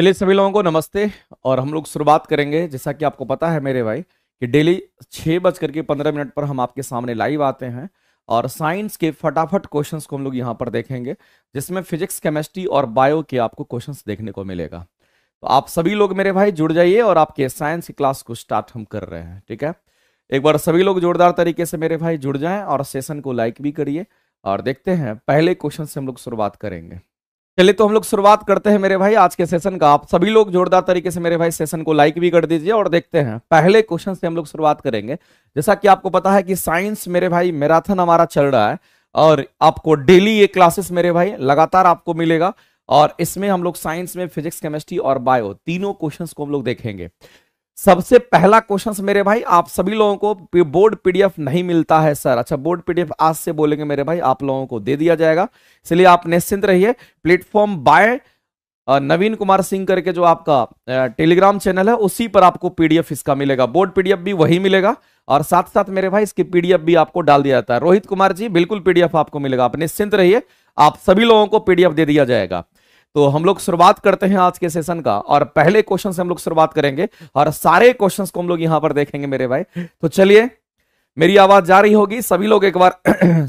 चलिए सभी लोगों को नमस्ते और हम लोग शुरुआत करेंगे जैसा कि आपको पता है मेरे भाई कि डेली छः बज करके पंद्रह मिनट पर हम आपके सामने लाइव आते हैं और साइंस के फटाफट क्वेश्चंस को हम लोग यहाँ पर देखेंगे जिसमें फिजिक्स केमिस्ट्री और बायो के आपको क्वेश्चंस देखने को मिलेगा तो आप सभी लोग मेरे भाई जुड़ जाइए और आपके साइंस की क्लास को स्टार्ट हम कर रहे हैं ठीक है एक बार सभी लोग जोरदार तरीके से मेरे भाई जुड़ जाएँ और सेशन को लाइक भी करिए और देखते हैं पहले क्वेश्चन से हम लोग शुरुआत करेंगे चलिए तो हम लोग शुरुआत करते हैं मेरे भाई आज के सेशन का आप सभी लोग जोरदार तरीके से मेरे भाई सेशन को लाइक भी कर दीजिए और देखते हैं पहले क्वेश्चन से हम लोग शुरुआत करेंगे जैसा कि आपको पता है कि साइंस मेरे भाई मैराथन हमारा चल रहा है और आपको डेली ये क्लासेस मेरे भाई लगातार आपको मिलेगा और इसमें हम लोग साइंस में फिजिक्स केमिस्ट्री और बायो तीनों क्वेश्चन को हम लोग देखेंगे सबसे पहला क्वेश्चन मेरे भाई आप सभी लोगों को बोर्ड पीडीएफ नहीं मिलता है सर अच्छा बोर्ड पीडीएफ आज से बोलेंगे मेरे भाई आप लोगों को दे दिया जाएगा इसलिए आप निश्चिंत रहिए प्लेटफॉर्म बाय नवीन कुमार सिंह करके जो आपका टेलीग्राम चैनल है उसी पर आपको पीडीएफ इसका मिलेगा बोर्ड पीडीएफ भी वही मिलेगा और साथ साथ मेरे भाई इसकी पीडीएफ भी आपको डाल दिया जाता है रोहित कुमार जी बिल्कुल पीडीएफ आपको मिलेगा आप निश्चिंत रहिए आप सभी लोगों को पीडीएफ दे दिया जाएगा तो हम लोग शुरुआत करते हैं आज के सेशन का और पहले क्वेश्चन से हम लोग शुरुआत करेंगे और सारे क्वेश्चन को हम लोग यहाँ पर देखेंगे मेरे भाई तो चलिए मेरी आवाज जा रही होगी सभी लोग एक बार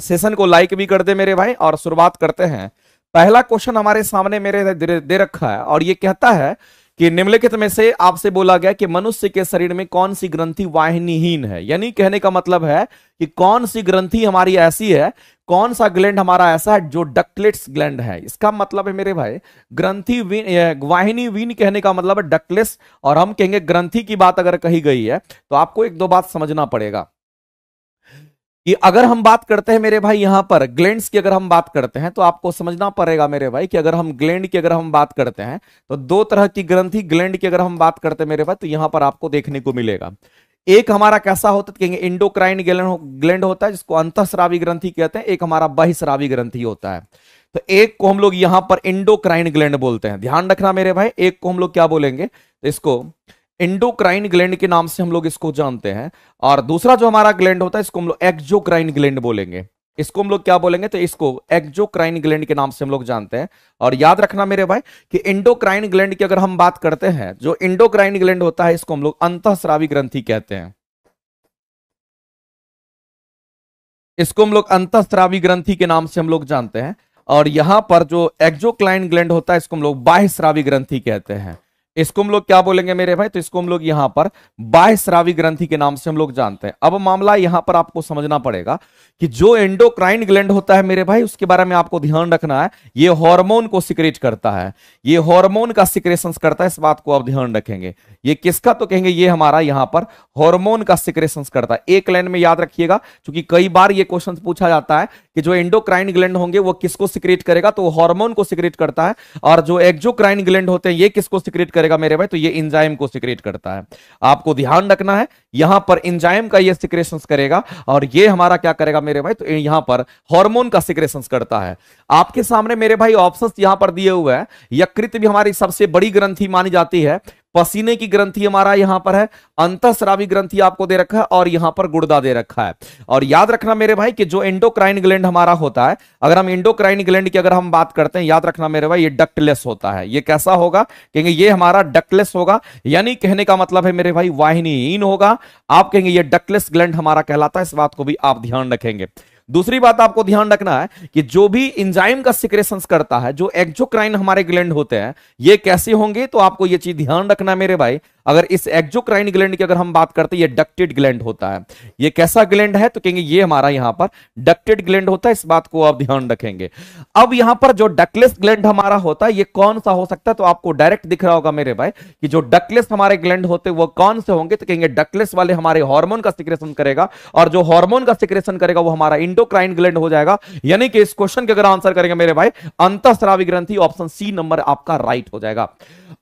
सेशन को लाइक भी कर दे मेरे भाई और शुरुआत करते हैं पहला क्वेश्चन हमारे सामने मेरे दे रखा है और ये कहता है कि निम्नलिखित में से आपसे बोला गया कि मनुष्य के शरीर में कौन सी ग्रंथि वाहिनीहीन है यानी कहने का मतलब है कि कौन सी ग्रंथि हमारी ऐसी है कौन सा ग्लैंड हमारा ऐसा है जो डकलेट्स ग्लैंड है इसका मतलब है मेरे भाई ग्रंथि वीन वाहिनी वीन कहने का मतलब है डकलेट्स और हम कहेंगे ग्रंथि की बात अगर कही गई है तो आपको एक दो बात समझना पड़ेगा कि अगर हम बात करते हैं मेरे भाई यहां पर ग्लैंड्स की अगर हम बात करते हैं तो आपको समझना पड़ेगा मेरे भाई कि अगर हम ग्लैंड की अगर हम बात करते हैं तो दो तरह की ग्रंथि ग्लैंड की अगर हम बात करते हैं मेरे भाई तो यहां पर आपको देखने को मिलेगा एक हमारा कैसा होता है कहेंगे इंडोक्राइन ग्लैंड होता है जिसको अंतःस्रावी ग्रंथि कहते हैं एक हमारा बहिश्रावी ग्रंथि होता है तो एक को हम लोग यहां पर इंडोक्राइन ग्लैंड बोलते हैं ध्यान रखना मेरे भाई एक को हम लोग क्या बोलेंगे तो इसको इंडोक्राइन ग्लैंड के नाम से हम लोग इसको जानते हैं और दूसरा जो हमारा ग्लैंड होता है इसको हम लोग एक्जोक्राइन ग्लैंड बोलेंगे इसको हम लोग क्या बोलेंगे तो इसको एक्जोक्राइन ग्लैंड के नाम से हम लोग जानते हैं और याद रखना मेरे भाई कि इंडोक्राइन ग्लैंड की अगर हम बात करते हैं जो इंडोक्राइन ग्लैंड होता है इसको हम लोग अंतःस्रावी ग्रंथि कहते हैं इसको हम लोग अंतःस्रावी ग्रंथि के नाम से हम लोग जानते हैं और यहां पर जो एक्जोक्लाइन ग्लैंड होता है इसको हम लोग श्रावी ग्रंथि कहते हैं इसको हम लोग क्या बोलेंगे मेरे भाई तो इसको हम लोग यहां पर श्रावी ग्रंथि के नाम से हम लोग जानते हैं अब मामला यहां पर आपको समझना पड़ेगा कि जो एंडोक्राइन ग्लैंड होता है मेरे भाई उसके बारे में आपको ध्यान रखना है ये हार्मोन को सिक्रेट करता है ये हार्मोन का सिक्रेशन करता है इस बात को आप ध्यान रखेंगे ये किसका तो कहेंगे ये हमारा यहां पर हॉर्मोन का सिक्रेशन करता है एक लैंड में याद रखिएगा क्योंकि कई बार ये क्वेश्चन पूछा जाता है कि जो एंडोक्राइन ग्लैंड होंगे वो किसको सिक्रेट करेगा तो हॉर्मोन को सिक्रेट करता है और जो एक्जोक्राइन ग्लैंड होते हैं ये किसको सिक्रेट करेगा मेरे भाई तो ये इंजाइम को सिक्रेट करता है आपको ध्यान रखना है यहां पर इंजाइम का ये सिक्रेशन करेगा और ये हमारा क्या करेगा मेरे भाई तो यहां पर हॉर्मोन का सिक्रेशन करता है आपके सामने मेरे भाई ऑप्शन यहां पर दिए हुए हैं यकृत भी हमारी सबसे बड़ी ग्रंथी मानी जाती है पसीने की ग्रंथि हमारा यहां पर है अंतस्रावी ग्रंथि आपको दे रखा है और यहां पर गुर्दा दे रखा है और याद रखना मेरे भाई कि जो एंडोक्राइन ग्लैंड हमारा होता है अगर हम एंडोक्राइन ग्लैंड की अगर हम बात करते हैं याद रखना मेरे भाई ये डक्टलेस होता है ये कैसा होगा कहेंगे ये हमारा डक्टलेस होगा यानी कहने का मतलब है मेरे भाई वाहिनीहीन होगा आप कहेंगे ये डकलेस ग्लैंड हमारा कहलाता है इस बात को भी आप ध्यान रखेंगे दूसरी बात आपको ध्यान रखना है कि जो भी इंजाइम का सिक्रेशन करता है जो एक्जोक्राइन हमारे ग्लैंड होते हैं ये कैसे होंगे तो आपको ये चीज ध्यान रखना मेरे भाई अगर इस एक्जोक्राइन ग्लैंड की अगर हम बात करते हैं ये डक्टेड ग्लैंड होता है ये कैसा ग्लैंड है तो कहेंगे ये हमारा यहां पर डक्टेड ग्लैंड होता है इस बात को आप ध्यान रखेंगे अब यहां पर जो डकलेस ग्लैंड हमारा होता है ये कौन सा हो सकता है तो आपको डायरेक्ट दिख रहा होगा मेरे भाई कि जो डकलेस हमारे ग्लैंड होते वो कौन से होंगे तो कहेंगे डकलेस वाले हमारे हॉर्मोन का सिक्रेशन करेगा और जो हॉर्मोन का सिक्रेशन करेगा वो हमारा इंडोक्राइन ग्लैंड हो जाएगा यानी कि इस क्वेश्चन के अगर आंसर करेंगे मेरे भाई अंतस्रावी ग्रंथी ऑप्शन सी नंबर आपका राइट हो जाएगा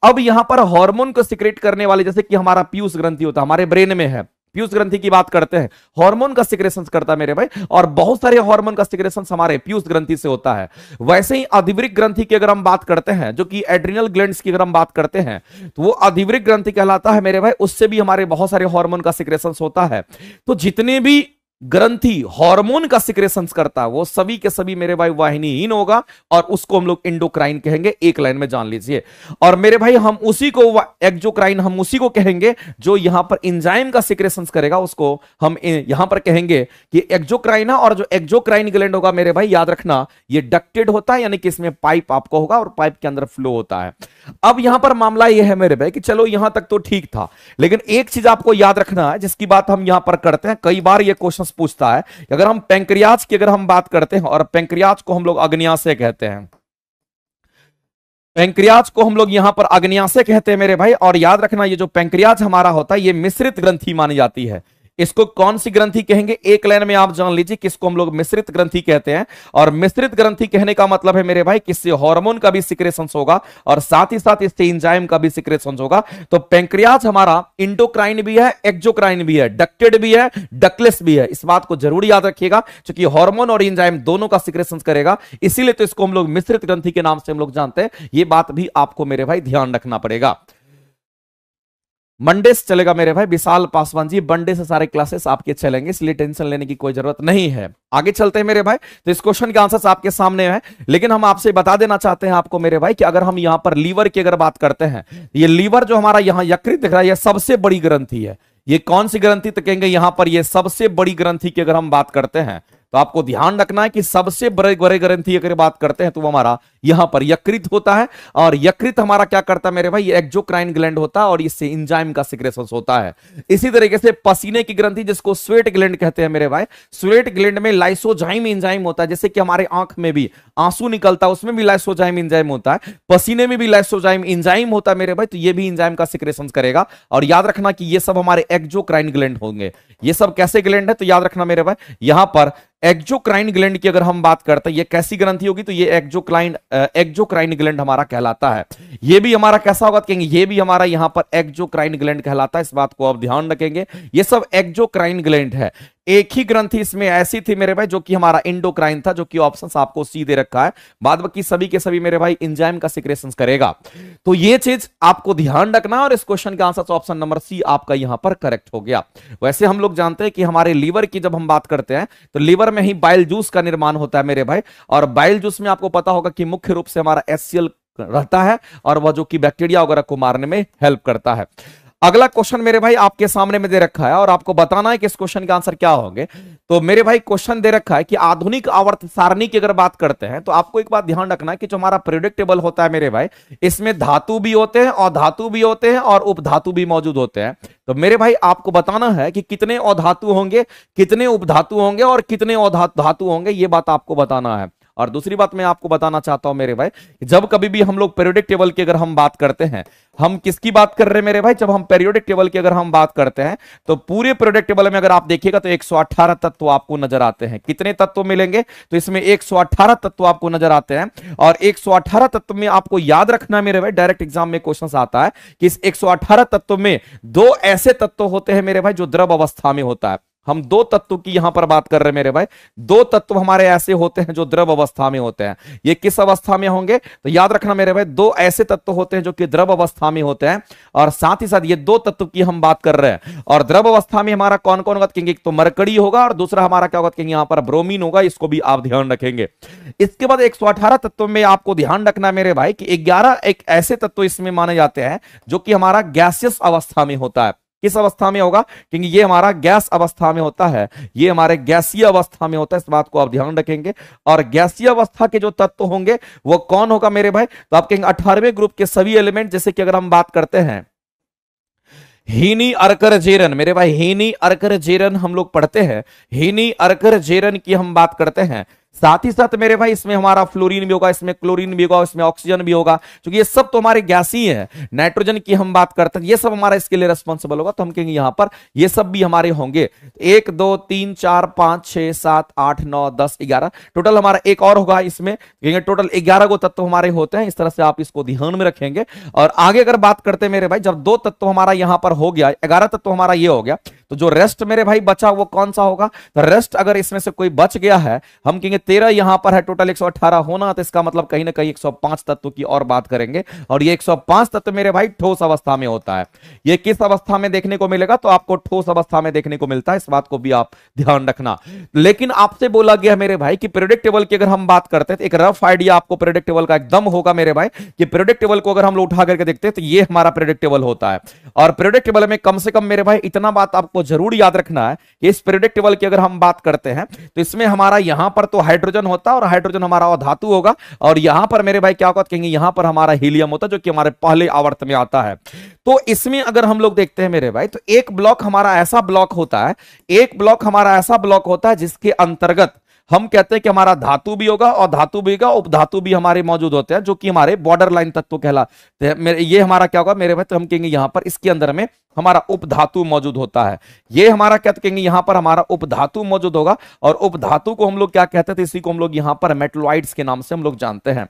अब यहां पर हॉर्मोन को सिक्रेट करने वाले जैसे कि हमारा पीयूष ग्रंथि होता है हमारे ब्रेन में है पीयूष ग्रंथि की बात करते हैं हार्मोन का सिक्रेशन करता है मेरे भाई और बहुत सारे हार्मोन का सिक्रेशन हमारे पीयूष ग्रंथि से होता है वैसे ही अधिवृक ग्रंथि की अगर हम बात करते हैं जो कि एड्रिनल ग्लैंड की अगर हम बात करते हैं तो वो अधिवृक ग्रंथि कहलाता है मेरे भाई उससे भी हमारे बहुत सारे हॉर्मोन का सिक्रेशन होता है तो जितने भी ग्रंथि हार्मोन का सिक्रेशन करता है वो सभी के सभी मेरे भाई वाहिनीहीन होगा और उसको हम लोग इंडोक्राइन कहेंगे एक लाइन में जान लीजिए और मेरे भाई हम उसी को एक्जोक्राइन हम उसी को कहेंगे जो यहां पर इंजाइम का सिक्रेशन करेगा उसको हम यहां पर कहेंगे कि एक्जोक्राइन और जो एक्जोक्राइन ग्लैंड होगा मेरे भाई याद रखना यह डक्टेड होता है यानी कि इसमें पाइप आपको होगा और पाइप के अंदर फ्लो होता है अब यहां पर मामला यह है मेरे भाई कि चलो यहां तक तो ठीक था लेकिन एक चीज आपको याद रखना है जिसकी बात हम यहां पर करते हैं कई बार यह क्वेश्चन प्रश्न पूछता है अगर हम पेंक्रियाज की अगर हम बात करते हैं और पेंक्रियाज को हम लोग अग्नियाशय कहते हैं पेंक्रियाज को हम लोग यहां पर अग्नियाशय कहते हैं मेरे भाई और याद रखना ये जो पेंक्रियाज हमारा होता है ये मिश्रित ग्रंथी मानी जाती है इसको कौन सी ग्रंथि कहेंगे एक लाइन में आप जान लीजिए किसको हम लोग मिश्रित ग्रंथि कहते हैं और मिश्रित ग्रंथि कहने का मतलब है मेरे भाई किससे हार्मोन का भी सिक्रेशन होगा और साथ ही साथ इससे इंजाइम का भी सिक्रेशन होगा तो पेंक्रियाज हमारा इंडोक्राइन भी है एक्जोक्राइन भी है डक्टेड भी है डकलेस भी है इस बात को जरूर याद रखिएगा क्योंकि हॉर्मोन और इंजाइम दोनों का सिक्रेशन करेगा इसीलिए तो इसको हम लोग मिश्रित ग्रंथी के नाम से हम लोग जानते हैं ये बात भी आपको मेरे भाई ध्यान रखना पड़ेगा मंडे से चलेगा मेरे भाई विशाल पासवान जी मंडे से सारे क्लासेस आपके चलेंगे इसलिए टेंशन लेने की कोई जरूरत नहीं है आगे चलते हैं मेरे भाई तो इस क्वेश्चन के आंसर आपके सामने है लेकिन हम आपसे बता देना चाहते हैं आपको मेरे भाई कि अगर हम यहाँ पर लीवर की अगर बात करते हैं ये लीवर जो हमारा यहाँ यकृत दिख रहा है यह सबसे बड़ी ग्रंथी है ये कौन सी ग्रंथि तो कहेंगे यहाँ पर ये सबसे बड़ी ग्रंथी की अगर हम बात करते हैं तो आपको ध्यान रखना है कि सबसे बड़े बड़े ग्रंथी अगर बात करते हैं तो हमारा यहां पर यकृत होता है और यकृत हमारा क्या करता है मेरे भाई एक्जोक्राइन ग्लैंड होता है और इससे इंजाइम का सिक्रेशन होता है इसी तरीके से पसीने की ग्रंथि जिसको स्वेट ग्लैंड कहते हैं मेरे भाई स्वेट ग्लैंड में लाइसोजाइम इंजाइम होता है जैसे कि हमारे आंख में भी आंसू निकलता है उसमें भी लाइसोजाइम इंजाइम होता है पसीने में भी लाइसोजाइम इंजाइम होता है मेरे भाई तो ये भी इंजाइम का सिक्रेशन करेगा और याद रखना कि ये सब हमारे एक्जोक्राइन ग्लैंड होंगे ये सब कैसे ग्लैंड है तो याद रखना मेरे भाई यहां पर एक्जोक्राइन ग्लैंड की अगर हम बात करते हैं ये कैसी ग्रंथि होगी तो ये एक्जोक्राइन एक्जोक्राइन ग्लैंड हमारा कहलाता है ये भी हमारा कैसा होगा कहेंगे ये भी हमारा यहां पर एक्जोक्राइन ग्लैंड कहलाता है इस बात को आप ध्यान रखेंगे ये सब एक्जोक्राइन ग्लैंड है एक ही ग्रंथि इसमें ऐसी थी मेरे भाई जो कि हमारा इंडोक्राइन था जो कि ऑप्शन आपको सी दे रखा है बाद बाकी सभी के सभी मेरे भाई इंजाइम का सिक्रेशन करेगा तो ये चीज आपको ध्यान रखना और इस क्वेश्चन का आंसर ऑप्शन नंबर सी आपका यहां पर करेक्ट हो गया वैसे हम लोग जानते हैं कि हमारे लीवर की जब हम बात करते हैं तो लीवर में ही बाइल जूस का निर्माण होता है मेरे भाई और बाइल जूस में आपको पता होगा कि मुख्य रूप से हमारा एससीएल रहता है और वह जो कि बैक्टीरिया वगैरह को मारने में हेल्प करता है अगला क्वेश्चन मेरे भाई आपके सामने में दे रखा है और आपको बताना है कि इस क्वेश्चन के आंसर क्या होंगे तो मेरे भाई क्वेश्चन दे रखा है कि आधुनिक आवर्त सारणी की अगर बात करते हैं तो आपको एक बात ध्यान रखना है कि जो हमारा प्रिडिक्टेबल होता है मेरे भाई इसमें धातु भी होते हैं और धातु भी होते हैं और उपधातु भी मौजूद होते हैं तो मेरे भाई आपको बताना है कि कितने औधातु होंगे कितने उपधातु होंगे और कितने धातु होंगे ये बात आपको बताना है और दूसरी बात मैं आपको बताना चाहता हूं मेरे भाई जब कभी भी हम लोग पेरियोडिक टेबल की अगर हम बात करते हैं हम किसकी बात कर रहे हैं मेरे भाई जब हम पेरियोडिक टेबल की अगर हम बात करते हैं तो पूरे पेरियोडिक टेबल में अगर आप देखिएगा तो 118 तत्व आपको नजर आते हैं कितने तत्व मिलेंगे तो इसमें 118 तत्व आपको नजर आते हैं और 118 तत्व में आपको याद रखना मेरे भाई डायरेक्ट एग्जाम में क्वेश्चन आता है कि इस एक तत्व में दो ऐसे तत्व होते हैं मेरे भाई जो द्रव अवस्था में होता है हम दो तत्व की यहां पर बात कर रहे हैं मेरे भाई दो तत्व हमारे ऐसे होते हैं जो द्रव अवस्था में होते हैं ये किस अवस्था में होंगे तो याद रखना मेरे भाई दो ऐसे तत्व होते हैं जो कि द्रव अवस्था में होते हैं और साथ ही साथ ये दो तत्व की हम बात कर रहे हैं और द्रव अवस्था में हमारा कौन कौन होगा कहेंगे तो मरकड़ी होगा और दूसरा हमारा क्या होगा यहां पर ब्रोमिन होगा इसको भी आप ध्यान रखेंगे इसके बाद एक तत्व में आपको ध्यान रखना मेरे भाई कि ग्यारह एक ऐसे तत्व इसमें माने जाते हैं जो कि हमारा गैसियस अवस्था में होता है किस अवस्था में होगा क्योंकि ये हमारा गैस अवस्था में होता है ये हमारे गैसीय अवस्था में होता है इस बात को आप ध्यान रखेंगे और गैसीय अवस्था के जो तत्व होंगे वो कौन होगा मेरे भाई तो आप कहेंगे अठारहवें ग्रुप के सभी एलिमेंट जैसे कि अगर हम बात करते हैं हीनी अर्कर जेरन मेरे भाई हीनी अर्कर जेरन हम लोग पढ़ते हैं हीनी अर्कर जेरन की हम बात करते हैं साथ ही साथ मेरे भाई इसमें हमारा फ्लोरीन भी होगा इसमें क्लोरीन भी होगा इसमें ऑक्सीजन भी होगा क्योंकि ये सब तो हमारे गैस ही है नाइट्रोजन की हम बात करते हैं ये सब हमारा इसके लिए रेस्पॉन्सिबल होगा तो हम कहेंगे यहां पर ये सब भी हमारे होंगे एक दो तीन चार पांच छह सात आठ नौ दस ग्यारह टोटल हमारा एक और होगा इसमें कहेंगे टोटल ग्यारह गो तत्व हमारे होते हैं इस तरह से आप इसको ध्यान में रखेंगे और आगे अगर बात करते मेरे भाई जब दो तत्व हमारा यहां पर हो गया ग्यारह तत्व हमारा ये हो गया तो जो रेस्ट मेरे भाई बचा वो कौन सा होगा तो रेस्ट अगर इसमें से कोई बच गया है हम कहेंगे तेरह यहां पर है टोटल अठारह होना तो इसका मतलब कहीं ना कहीं पांच तत्व की और बात करेंगे और ये पांच तत्व मेरे भाई ठोस अवस्था में होता है ये किस अवस्था में देखने को मिलेगा तो आपको ठोस अवस्था में देखने को मिलता है इस बात को भी आप ध्यान रखना लेकिन आपसे बोला गया मेरे भाई कि प्रोडिक्टेबल की अगर हम बात करते हैं तो एक रफ आइडिया आपको प्रोडिक्टेबल का एकदम होगा मेरे भाई कि प्रोडिक्टेबल को अगर हम लोग उठा करके देखते हैं तो ये हमारा प्रोडिक्टेबल होता है और प्रोडिक्टेबल में कम से कम मेरे भाई इतना बात आपको आपको जरूर याद रखना है इस पीरियडिक टेबल की अगर हम बात करते हैं तो इसमें हमारा यहां पर तो हाइड्रोजन होता है और हाइड्रोजन हमारा धातु होगा और यहां पर मेरे भाई क्या कहेंगे यहां पर हमारा हीलियम होता है जो कि हमारे पहले आवर्त में आता है तो इसमें अगर हम लोग देखते हैं मेरे भाई तो एक ब्लॉक हमारा ऐसा ब्लॉक होता है एक ब्लॉक हमारा ऐसा ब्लॉक होता है जिसके अंतर्गत हम कहते हैं कि हमारा धातु भी होगा और धातु भी होगा उपधातु भी हमारे मौजूद होते हैं जो कि हमारे बॉर्डर लाइन तत्व कहलाते हैं ये हमारा क्या होगा मेरे भाई तो हम कहेंगे यहां पर इसके अंदर में हमारा उपधातु मौजूद होता है ये हमारा क्या कहेंगे यहां पर हमारा उपधातु मौजूद होगा और उपधातु को हम लोग क्या कहते थे इसी को हम लोग यहां पर मेटलॉइड्स के नाम से हम लोग जानते हैं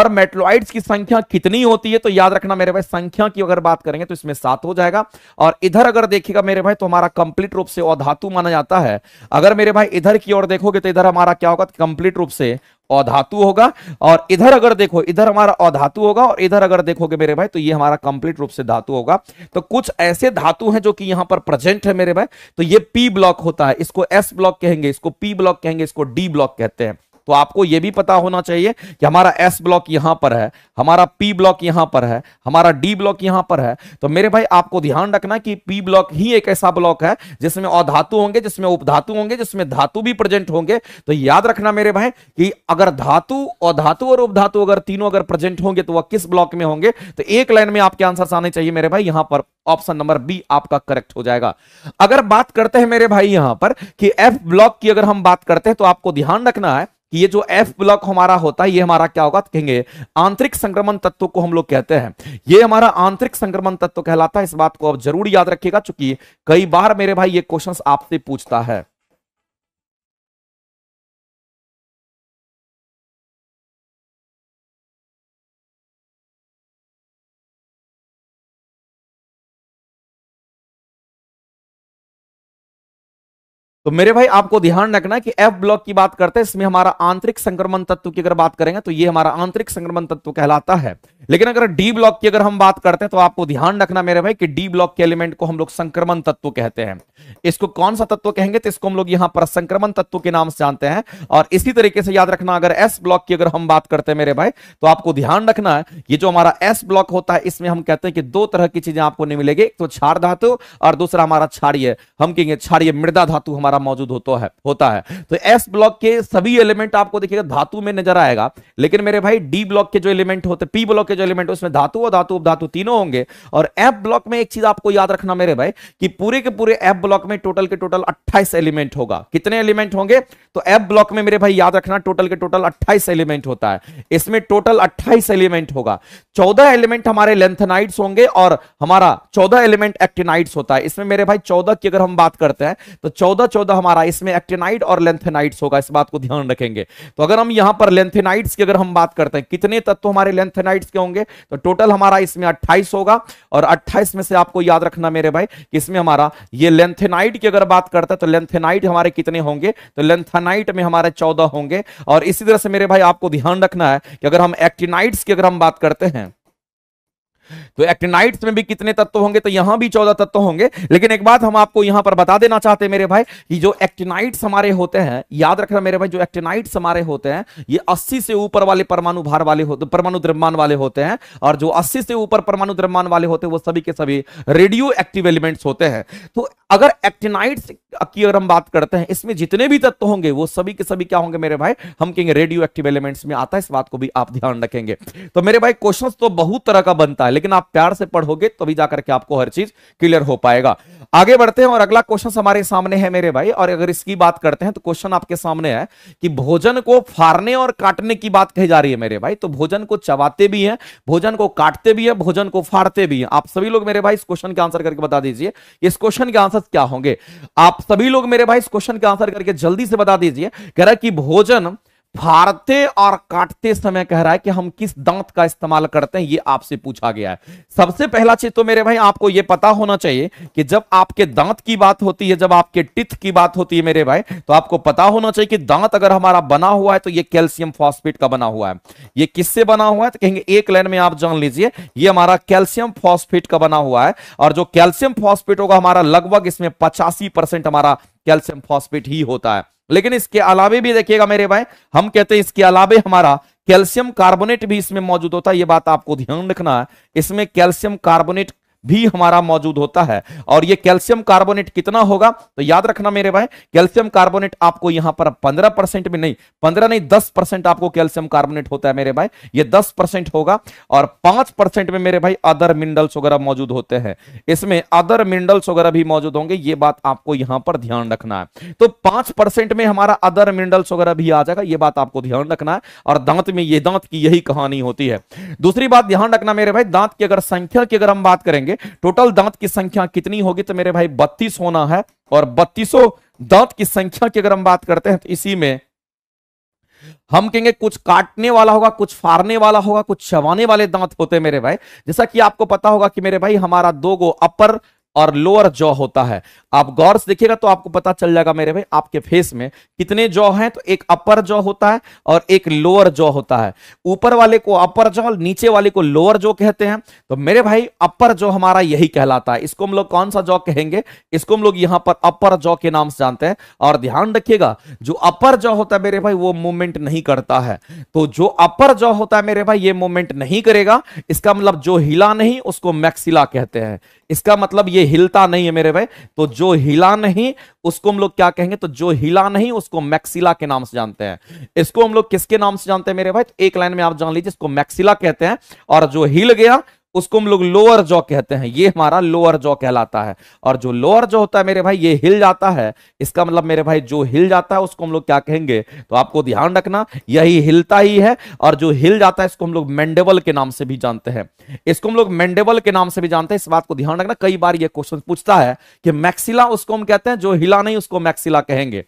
और मेटलॉइड्स की संख्या कितनी होती है तो याद रखना मेरे भाई संख्या की अगर बात करेंगे तो इसमें सात हो जाएगा और इधर अगर देखिएगा मेरे भाई तो हमारा कंप्लीट रूप से अधातु माना जाता है अगर मेरे भाई इधर की ओर देखोगे तो इधर हमारा क्या होगा कंप्लीट रूप से अधातु होगा और इधर अगर देखो इधर हमारा अधातु होगा और इधर अगर देखोगे मेरे भाई तो ये हमारा कंप्लीट रूप से धातु होगा तो कुछ ऐसे धातु हैं जो कि यहां पर प्रेजेंट है मेरे भाई तो ये पी ब्लॉक होता है इसको एस ब्लॉक कहेंगे इसको पी ब्लॉक कहेंगे इसको डी ब्लॉक कहते हैं तो आपको यह भी पता होना चाहिए कि हमारा एस ब्लॉक यहां पर है हमारा पी ब्लॉक यहां पर है हमारा डी ब्लॉक यहां पर है तो मेरे भाई आपको ध्यान रखना कि पी ब्लॉक ही एक ऐसा ब्लॉक है जिसमें अधातु होंगे जिसमें उपधातु होंगे जिसमें धातु भी प्रेजेंट होंगे तो याद रखना मेरे भाई कि अगर धातु और धातु और उपधातु अगर तीनों अगर प्रेजेंट होंगे तो वह किस ब्लॉक में होंगे तो एक लाइन में आपके आंसर आने चाहिए मेरे भाई यहां पर ऑप्शन नंबर बी आपका करेक्ट हो जाएगा अगर बात करते हैं मेरे भाई यहां पर कि एफ ब्लॉक की अगर हम बात करते हैं तो आपको ध्यान रखना है कि ये जो एफ ब्लॉक हमारा होता है ये हमारा क्या होगा कहेंगे आंतरिक संक्रमण तत्व को हम लोग कहते हैं ये हमारा आंतरिक संक्रमण तत्व कहलाता है इस बात को आप जरूर याद रखिएगा चूंकि कई बार मेरे भाई ये क्वेश्चन आपसे पूछता है तो मेरे भाई आपको ध्यान रखना कि एफ ब्लॉक की बात करते हैं इसमें हमारा आंतरिक संक्रमण तत्व की अगर बात करेंगे तो ये हमारा आंतरिक संक्रमण तत्व कहलाता है लेकिन अगर डी ब्लॉक की अगर हम बात करते हैं तो आपको ध्यान रखना मेरे भाई कि डी ब्लॉक के एलिमेंट को हम लोग संक्रमण तत्व कहते हैं इसको कौन सा तत्व कहेंगे तो इसको हम लोग यहां पर संक्रमण तत्व के नाम से जानते हैं और इसी तरीके से याद रखना अगर एस ब्लॉक की अगर हम बात करते हैं मेरे भाई तो आपको ध्यान रखना है ये जो हमारा एस ब्लॉक होता है इसमें हम कहते हैं कि दो तरह की चीजें आपको नहीं मिलेगी एक तो क्षार धातु और दूसरा हमारा क्षारिय हम कहेंगे क्षारिय मृदा धातु हमारा हमारा मौजूद होता है होता है तो एस ब्लॉक के सभी एलिमेंट आपको देखिएगा धातु में नजर आएगा लेकिन मेरे भाई डी ब्लॉक के जो एलिमेंट होते पी ब्लॉक के जो एलिमेंट उसमें धातु और धातु धातु तीनों होंगे और एफ ब्लॉक में एक चीज आपको याद रखना मेरे भाई कि पूरे के पूरे एफ ब्लॉक में टोटल के टोटल अट्ठाइस एलिमेंट होगा कितने एलिमेंट होंगे तो एफ ब्लॉक में मेरे भाई याद रखना टोटल के टोटल अट्ठाइस एलिमेंट होता है इसमें टोटल अट्ठाइस एलिमेंट होगा चौदह एलिमेंट हमारे लेंथनाइट होंगे और हमारा चौदह एलिमेंट एक्टिनाइट होता है इसमें मेरे भाई चौदह की अगर हम बात करते हैं तो चौदह चौदह हमारा इसमें एक्टेनाइट और लेंथेनाइड्स होगा इस बात को ध्यान रखेंगे तो अगर हम यहां पर लेंथेनाइड्स की अगर हम बात करते हैं कितने तत्व हमारे लेंथेनाइड्स के होंगे तो टोटल हमारा इसमें अट्ठाइस होगा और अट्ठाइस में से आपको याद रखना मेरे भाई कि इसमें हमारा ये लेंथेनाइट की अगर बात करते हैं तो लेंथेनाइट हमारे कितने होंगे तो लेंथेनाइट में हमारे चौदह होंगे और इसी तरह से मेरे भाई आपको ध्यान रखना है कि अगर हम एक्टिनाइड्स की अगर हम बात करते हैं तो एक्टिनाइट्स में भी कितने तत्व होंगे तो यहां भी चौदह तत्व होंगे लेकिन एक बात हम आपको यहां पर बता देना चाहते हैं मेरे भाई कि जो एक्टिनाइट्स हमारे होते हैं याद रखना मेरे भाई जो एक्टिनाइट्स हमारे होते हैं ये 80 से ऊपर वाले परमाणु भार वाले होते परमाणु द्रव्यमान वाले होते हैं और जो अस्सी से ऊपर परमाणु द्रव्यमान वाले होते हैं वो सभी के सभी रेडियो एक्टिव एलिमेंट्स होते हैं तो अगर एक्टिनाइड्स की अगर हम बात करते हैं इसमें जितने भी तत्व होंगे वो सभी के सभी क्या होंगे मेरे भाई हम कहेंगे रेडियो एक्टिव एलिमेंट्स में आता है इस बात को भी आप ध्यान रखेंगे तो मेरे भाई क्वेश्चन तो बहुत तरह का बनता है लेकिन आप प्यार से पढ़ोगे तभी जाकर के आपको हर चीज क्लियर हो पाएगा आगे बढ़ते हैं और अगला क्वेश्चन हमारे सामने है मेरे भाई और अगर इसकी बात करते हैं तो क्वेश्चन आपके सामने है कि भोजन को फारने और काटने की बात कही जा रही है मेरे भाई तो भोजन को चबाते भी है भोजन को काटते भी है भोजन को फाड़ते भी है आप सभी लोग मेरे भाई इस क्वेश्चन के आंसर करके बता दीजिए इस क्वेश्चन के आंसर चांसेस क्या होंगे आप सभी लोग मेरे भाई इस क्वेश्चन का आंसर करके जल्दी से बता दीजिए कह रहा कि भोजन फाड़ते और काटते समय कह रहा है कि हम किस दांत का इस्तेमाल करते हैं ये आपसे पूछा गया है सबसे पहला चीज तो मेरे भाई आपको ये पता होना चाहिए कि जब आपके दांत की बात होती है जब आपके टिथ की बात होती है मेरे भाई तो आपको पता होना चाहिए कि दांत अगर हमारा बना हुआ है तो ये कैल्शियम फॉस्फेट का बना हुआ है ये किससे बना हुआ है तो कहेंगे एक लाइन में आप जान लीजिए ये हमारा कैल्शियम फॉस्फेट का बना हुआ है और जो कैल्शियम फॉस्फेट होगा हमारा लगभग इसमें पचासी हमारा कैल्शियम फॉस्फेट ही होता है लेकिन इसके अलावे भी देखिएगा मेरे भाई हम कहते हैं इसके अलावे हमारा कैल्शियम कार्बोनेट भी इसमें मौजूद होता है यह बात आपको ध्यान रखना है इसमें कैल्शियम कार्बोनेट भी हमारा मौजूद होता है और ये कैल्शियम कार्बोनेट कितना होगा तो याद रखना मेरे भाई कैल्शियम कार्बोनेट आपको यहां पर पंद्रह परसेंट भी नहीं पंद्रह नहीं दस परसेंट आपको कैल्शियम कार्बोनेट होता है मेरे भाई ये दस परसेंट होगा और पांच परसेंट में मेरे भाई अदर मिनरल्स वगैरह मौजूद होते हैं इसमें अदर मिनरल्स वगैरह भी मौजूद होंगे ये बात आपको यहां पर ध्यान रखना है तो पांच में हमारा अदर मिनरल्स वगैरह भी आ जाएगा ये बात आपको ध्यान रखना है और दांत में ये दांत की यही कहानी होती है दूसरी बात ध्यान रखना मेरे भाई दांत की अगर संख्या की अगर हम बात करेंगे करेंगे टोटल दांत की संख्या कितनी होगी तो मेरे भाई बत्तीस होना है और बत्तीसों दांत की संख्या की अगर हम बात करते हैं तो इसी में हम कहेंगे कुछ काटने वाला होगा कुछ फाड़ने वाला होगा कुछ छवाने वाले दांत होते हैं मेरे भाई जैसा कि आपको पता होगा कि मेरे भाई हमारा दो गो अपर और लोअर जॉ होता है आप गौर से देखिएगा तो आपको पता चल जाएगा मेरे भाई आपके फेस में कितने जॉ हैं तो एक अपर जॉ होता है और एक लोअर जॉ होता है ऊपर वाले को अपर जॉ नीचे वाले को लोअर जॉ कहते हैं तो मेरे भाई अपर जॉ हमारा यही कहलाता है इसको हम लोग कौन सा जॉ कहेंगे इसको हम लोग यहां पर अपर जॉ के नाम से जानते हैं और ध्यान रखिएगा जो अपर जॉ होता है मेरे भाई वो मूवमेंट नहीं करता है तो जो अपर जॉ होता है मेरे भाई ये मूवमेंट नहीं करेगा इसका मतलब जो हिला नहीं उसको मैक्सिला कहते हैं इसका मतलब ये हिलता नहीं है मेरे भाई तो जो हिला नहीं उसको हम लोग क्या कहेंगे तो जो हिला नहीं उसको मैक्सिला के नाम से जानते हैं इसको हम लोग किसके नाम से जानते हैं मेरे भाई तो एक लाइन में आप जान लीजिए इसको मैक्सिला कहते हैं और जो हिल गया उसको हम लोग लोअर जॉ कहते हैं ये हमारा लोअर जॉ कहलाता है और जो लोअर जॉ होता है मेरे भाई ये हिल जाता है इसका मतलब मेरे भाई जो हिल जाता है उसको हम लोग क्या कहेंगे तो आपको ध्यान रखना यही हिलता ही है और जो हिल जाता है इसको हम लोग मेंडेबल के नाम से भी जानते हैं इसको हम लोग मेंडेबल के नाम से भी जानते हैं इस बात को ध्यान रखना कई बार ये क्वेश्चन पूछता है कि मैक्सिला उसको हम कहते हैं जो हिला नहीं उसको मैक्सिला कहेंगे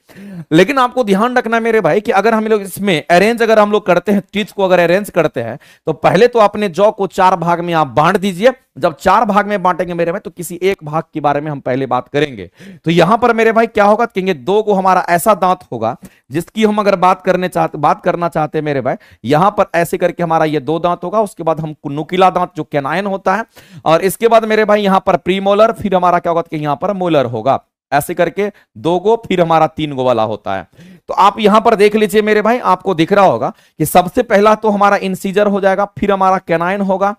लेकिन आपको ध्यान रखना मेरे भाई कि अगर हम लोग इसमें अरेंज अगर हम लोग करते हैं टीच को अगर अरेंज करते हैं तो पहले तो अपने जॉ को चार भाग में आप बांट दीजिए जब चार भाग में बांटेंगे मेरे भाई तो किसी एक भाग के बारे में हम पहले बात करेंगे तो यहां पर मेरे भाई क्या होगा कहेंगे दो को हमारा ऐसा दांत होगा जिसकी हम अगर बात करने चाहते बात करना चाहते हैं मेरे भाई यहां पर ऐसे करके हमारा ये दो दांत होगा उसके बाद हम नुकीला दांत जो कैनायन होता है और इसके बाद मेरे भाई यहां पर प्रीमोलर फिर हमारा क्या होगा तो यहां पर मोलर होगा ऐसे करके दो गो फिर हमारा तीन गो वाला होता है तो आप यहां पर देख लीजिए मेरे भाई आपको दिख रहा होगा कि सबसे पहला तो हमारा इंसीजर हो जाएगा फिर हमारा कैनाइन होगा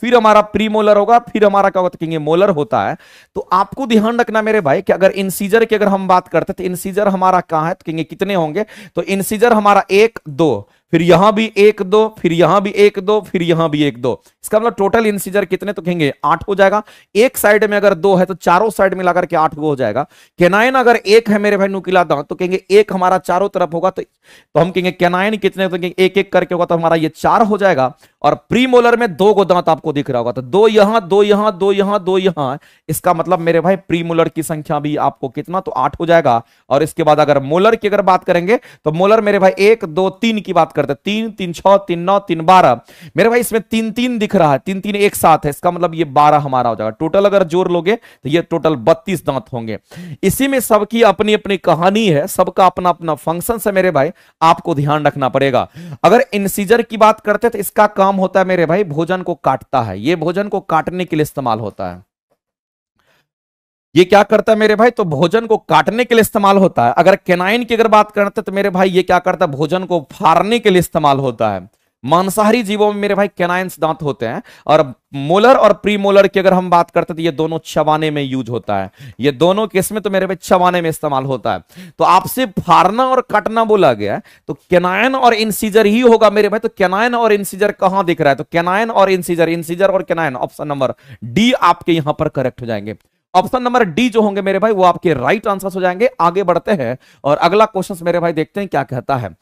फिर हमारा प्री मोलर होगा फिर हमारा क्या तो कहेंगे मोलर होता है तो आपको ध्यान रखना मेरे भाई कि अगर इंसीजर की अगर हम बात करते तो इंसीजर हमारा कहा है तो कहेंगे कितने होंगे तो इंसीजर हमारा एक दो फिर यहां भी एक दो फिर यहां भी एक दो फिर यहां भी एक दो इसका मतलब टोटल इंसीजर कितने तो कहेंगे आठ हो जाएगा एक साइड में अगर दो है तो चारों साइड में के आठ हो जाएगा केनाइन अगर एक है मेरे भाई नुकीला दांत तो कहेंगे एक हमारा चारों तरफ होगा तो, तो हम कहेंगे केनाइन कितने तो कहेंगे एक एक करके होगा तो हमारा ये चार हो जाएगा और प्री मोलर में दो गो दांत आपको दिख रहा होगा तो दो यहां दो यहां दो यहां दो यहां इसका मतलब मेरे भाई प्री मोलर की संख्या भी आपको कितना तो आठ हो जाएगा और इसके बाद अगर मोलर की अगर बात करेंगे तो मोलर मेरे भाई एक दो तीन की बात करते हैं तीन तीन छह तीन नौ तीन बारह मेरे भाई इसमें तीन तीन दिख रहा है तीन तीन एक साथ है इसका मतलब ये बारह हमारा हो जाएगा टोटल अगर जोर लोगे तो ये टोटल बत्तीस दांत होंगे इसी में सबकी अपनी अपनी कहानी है सबका अपना अपना फंक्शन है मेरे भाई आपको ध्यान रखना पड़ेगा अगर इंसीजर की बात करते तो इसका काम होता है मेरे भाई भोजन को काटता है ये भोजन को काटने के लिए इस्तेमाल होता है ये क्या करता है मेरे भाई तो भोजन को काटने के लिए इस्तेमाल होता है अगर केनाइन की अगर बात करते तो मेरे भाई ये क्या करता है भोजन को फाड़ने के लिए इस्तेमाल होता है मांसाहारी जीवों में मेरे भाई कैनाइंस दांत होते हैं और मोलर और प्री मोलर की अगर हम बात करते हैं तो ये दोनों छवाने में यूज होता है ये दोनों केस में तो मेरे भाई छवाने में इस्तेमाल होता है तो आपसे फाड़ना और काटना बोला गया है तो कैनायन और इंसीजर ही होगा मेरे भाई तो कैनायन और इंसीजर कहां दिख रहा है तो कैनायन और इंसीजर इंसीजर और कैनायन ऑप्शन नंबर डी आपके यहां पर करेक्ट हो जाएंगे ऑप्शन नंबर डी जो होंगे मेरे भाई वो आपके राइट आंसर हो जाएंगे आगे बढ़ते हैं और अगला क्वेश्चन मेरे भाई देखते हैं क्या कहता है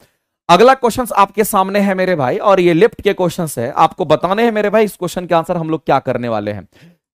अगला क्वेश्चन आपके सामने है मेरे भाई और ये लिफ्ट के क्वेश्चन है आपको बताने हैं मेरे भाई इस क्वेश्चन के आंसर हम लोग क्या करने वाले हैं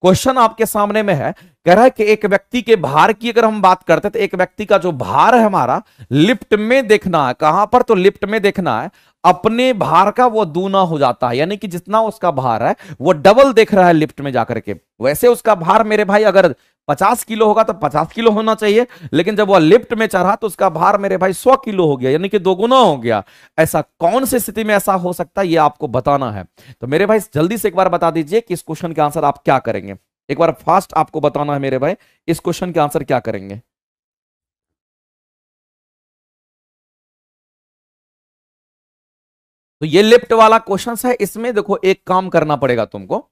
क्वेश्चन आपके सामने में है कह रहा है कि एक व्यक्ति के भार की अगर हम बात करते हैं तो एक व्यक्ति का जो भार है हमारा लिफ्ट में देखना है कहां पर तो लिफ्ट में देखना है अपने भार का वो दूना हो जाता है यानी कि जितना उसका भार है वो डबल देख रहा है लिफ्ट में जाकर के वैसे उसका भार मेरे भाई अगर पचास किलो होगा तो पचास किलो होना चाहिए लेकिन जब वह लिफ्ट में चढ़ा तो उसका भार मेरे भाई सौ किलो हो गया यानी कि दोगुना हो गया ऐसा कौन सी स्थिति में ऐसा हो सकता है ये आपको बताना है तो मेरे भाई जल्दी से एक बार बता दीजिए कि इस क्वेश्चन का आंसर आप क्या करेंगे एक बार फास्ट आपको बताना है मेरे भाई इस क्वेश्चन के आंसर क्या करेंगे तो ये लिफ्ट वाला क्वेश्चन है इसमें देखो एक काम करना पड़ेगा तुमको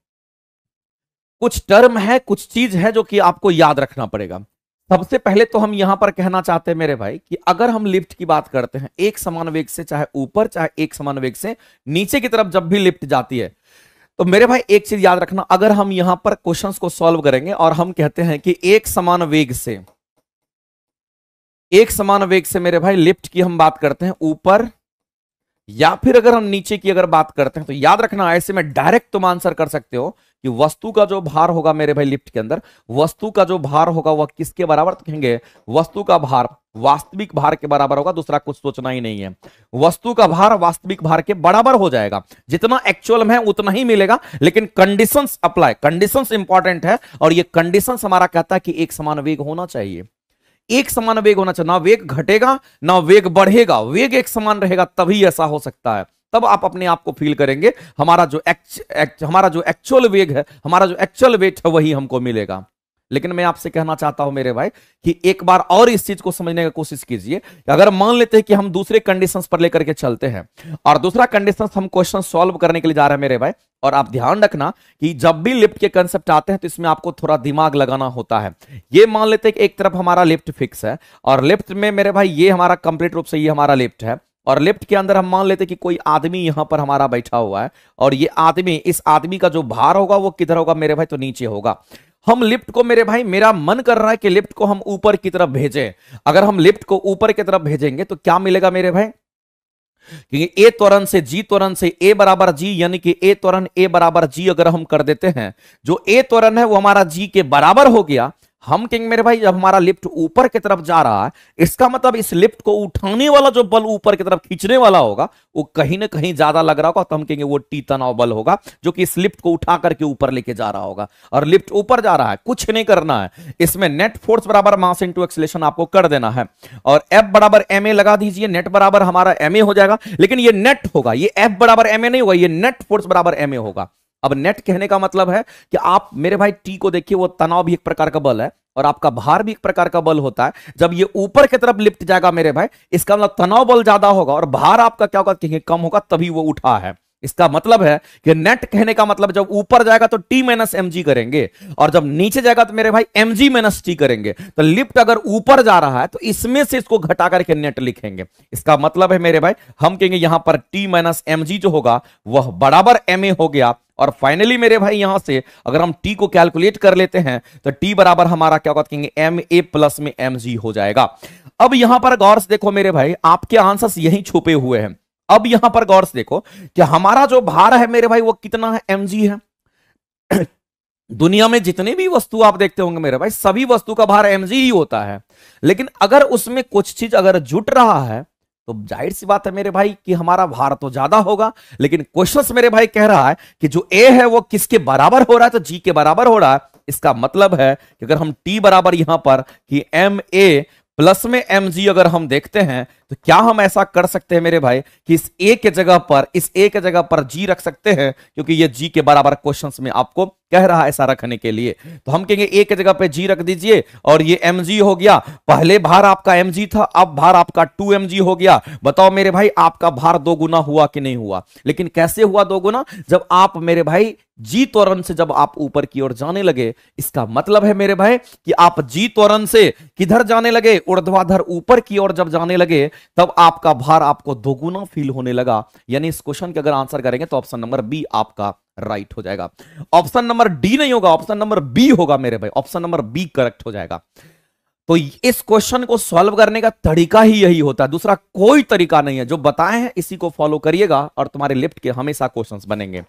कुछ टर्म है कुछ चीज है जो कि आपको याद रखना पड़ेगा सबसे पहले तो हम यहां पर कहना चाहते हैं मेरे भाई कि अगर हम लिफ्ट की बात करते हैं एक समान वेग से चाहे ऊपर चाहे एक समान वेग से नीचे की तरफ जब भी लिफ्ट जाती है तो मेरे भाई एक चीज याद रखना अगर हम यहां पर क्वेश्चंस को सॉल्व करेंगे और हम कहते हैं कि एक समान वेग से एक समान वेग से मेरे भाई लिफ्ट की हम बात करते हैं ऊपर या फिर अगर हम नीचे की अगर बात करते हैं तो याद रखना ऐसे में डायरेक्ट तुम आंसर कर सकते हो कि वस्तु का जो भार होगा मेरे भाई लिफ्ट के अंदर वस्तु का जो भार होगा वह किसके बराबर तो कहेंगे वस्तु का भार वास्तविक भार के बराबर होगा दूसरा कुछ सोचना ही नहीं है वस्तु का भार वास्तविक भार के बराबर हो जाएगा जितना एक्चुअल में उतना ही मिलेगा लेकिन कंडीशंस अप्लाई कंडीशंस इंपॉर्टेंट है और ये कंडीशंस हमारा कहता है कि एक समान वेग होना चाहिए एक समान वेग होना चाहिए ना वेग घटेगा ना वेग बढ़ेगा वेग एक समान रहेगा तभी ऐसा हो सकता है तब आप अपने आप को फील करेंगे हमारा जो एक्च, एक्च, हमारा जो एक्चुअल वेग है हमारा जो एक्चुअल वेट है वही हमको मिलेगा लेकिन मैं आपसे कहना चाहता हूं मेरे भाई कि एक बार और इस चीज को समझने की कोशिश कीजिए अगर मान लेते हैं कि हम दूसरे कंडीशंस पर लेकर के चलते हैं और दूसरा कंडीशन हम क्वेश्चन सॉल्व करने के लिए जा रहे हैं मेरे भाई और आप ध्यान रखना कि जब भी लिफ्ट के कंसेप्ट आते हैं तो इसमें आपको थोड़ा दिमाग लगाना होता है ये मान लेते हैं कि एक तरफ हमारा लिफ्ट फिक्स है और लिफ्ट में मेरे भाई ये हमारा कंप्लीट रूप से ये हमारा लिफ्ट है और लेफ्ट के अंदर हम मान लेते कि कोई आदमी यहां पर हमारा बैठा हुआ है और ये आदमी इस आदमी का जो भार होगा वो किधर होगा मेरे भाई तो नीचे होगा हम लिफ्ट को मेरे भाई मेरा मन कर रहा है कि लिफ्ट को हम ऊपर की तरफ भेजें अगर हम लिफ्ट को ऊपर की तरफ भेजेंगे तो क्या मिलेगा मेरे भाई क्योंकि ए त्वरण से जी त्वरण से ए बराबर जी यानी कि ए त्वरण ए बराबर जी अगर हम कर देते हैं जो ए त्वरण है वो हमारा जी के बराबर हो गया हम कहेंगे मेरे भाई जब हमारा लिफ्ट ऊपर की तरफ जा रहा है इसका मतलब इस लिफ्ट को उठाने वाला जो बल ऊपर की तरफ खींचने वाला होगा वो कहीं ना कहीं ज्यादा लग रहा होगा तो हम कहेंगे वो टी तनाव बल होगा जो कि इस लिफ्ट को उठा करके ऊपर लेके जा रहा होगा और लिफ्ट ऊपर जा रहा है कुछ नहीं करना है इसमें नेट फोर्स बराबर मास इंटू एक्सलेशन आपको कर देना है और एफ बराबर एम लगा दीजिए नेट बराबर हमारा एम हो जाएगा लेकिन ये नेट होगा ये एफ बराबर एम नहीं होगा ये नेट फोर्स बराबर एम होगा अब नेट कहने का मतलब है कि आप मेरे भाई टी को देखिए वो तनाव भी एक प्रकार का बल है और आपका भार भी एक प्रकार का बल होता है जब ये ऊपर की तरफ लिफ्ट जाएगा मेरे भाई इसका मतलब तनाव बल ज्यादा होगा और भार आपका क्या होगा कहीं कम होगा तभी वो उठा है इसका मतलब है कि नेट कहने का मतलब जब ऊपर जाएगा तो टी माइनस एम जी करेंगे और जब नीचे जाएगा तो मेरे भाई एम जी माइनस टी करेंगे तो लिफ्ट अगर ऊपर जा रहा है तो इसमें से इसको घटा करके नेट लिखेंगे इसका मतलब है मेरे भाई हम कहेंगे यहां पर टी माइनस एम जी जो होगा वह बराबर एम ए हो गया और फाइनली मेरे भाई यहां से अगर हम टी को कैलकुलेट कर लेते हैं तो टी बराबर हमारा क्या कहेंगे एम ए प्लस में एम जी हो जाएगा अब यहां पर गौर से देखो मेरे भाई आपके आंसर यही छुपे हुए हैं अब यहां पर गौर से देखो कि हमारा जो भार है मेरे भाई वो कितना है एम है दुनिया में जितने भी वस्तु आप देखते होंगे मेरे भाई सभी वस्तु का भार एम ही होता है लेकिन अगर उसमें कुछ चीज अगर जुट रहा है तो जाहिर सी बात है मेरे भाई कि हमारा भार तो ज्यादा होगा लेकिन क्वेश्चन मेरे भाई कह रहा है कि जो ए है वो किसके बराबर हो रहा है तो जी के बराबर हो रहा है इसका मतलब है कि अगर हम टी बराबर यहां पर कि एम ए प्लस में एम जी अगर हम देखते हैं तो क्या हम ऐसा कर सकते हैं मेरे भाई कि इस ए के जगह पर इस ए के जगह पर जी रख सकते हैं क्योंकि ये जी के बराबर क्वेश्चंस में आपको कह रहा है ऐसा रखने के लिए तो हम कहेंगे ए के जगह पे जी रख दीजिए और ये एम जी हो गया पहले भार आपका एम जी था अब भार आपका टू एम जी हो गया बताओ मेरे भाई आपका भार दो गुना हुआ कि नहीं हुआ लेकिन कैसे हुआ दो गुना जब आप मेरे भाई जी त्वरण से जब आप ऊपर की ओर जाने लगे इसका मतलब है मेरे भाई कि आप जी त्वरण से किधर जाने लगे उर्ध्वाधर ऊपर की ओर जब जाने लगे तब आपका भार आपको दोगुना फील होने लगा यानी इस क्वेश्चन के अगर आंसर करेंगे तो ऑप्शन नंबर बी आपका राइट right हो जाएगा ऑप्शन नंबर डी नहीं होगा ऑप्शन नंबर बी होगा मेरे भाई ऑप्शन नंबर बी करेक्ट हो जाएगा तो इस क्वेश्चन को सॉल्व करने का तरीका ही यही होता है दूसरा कोई तरीका नहीं है जो बताए हैं इसी को फॉलो करिएगा और तुम्हारे लिफ्ट के हमेशा क्वेश्चंस बनेंगे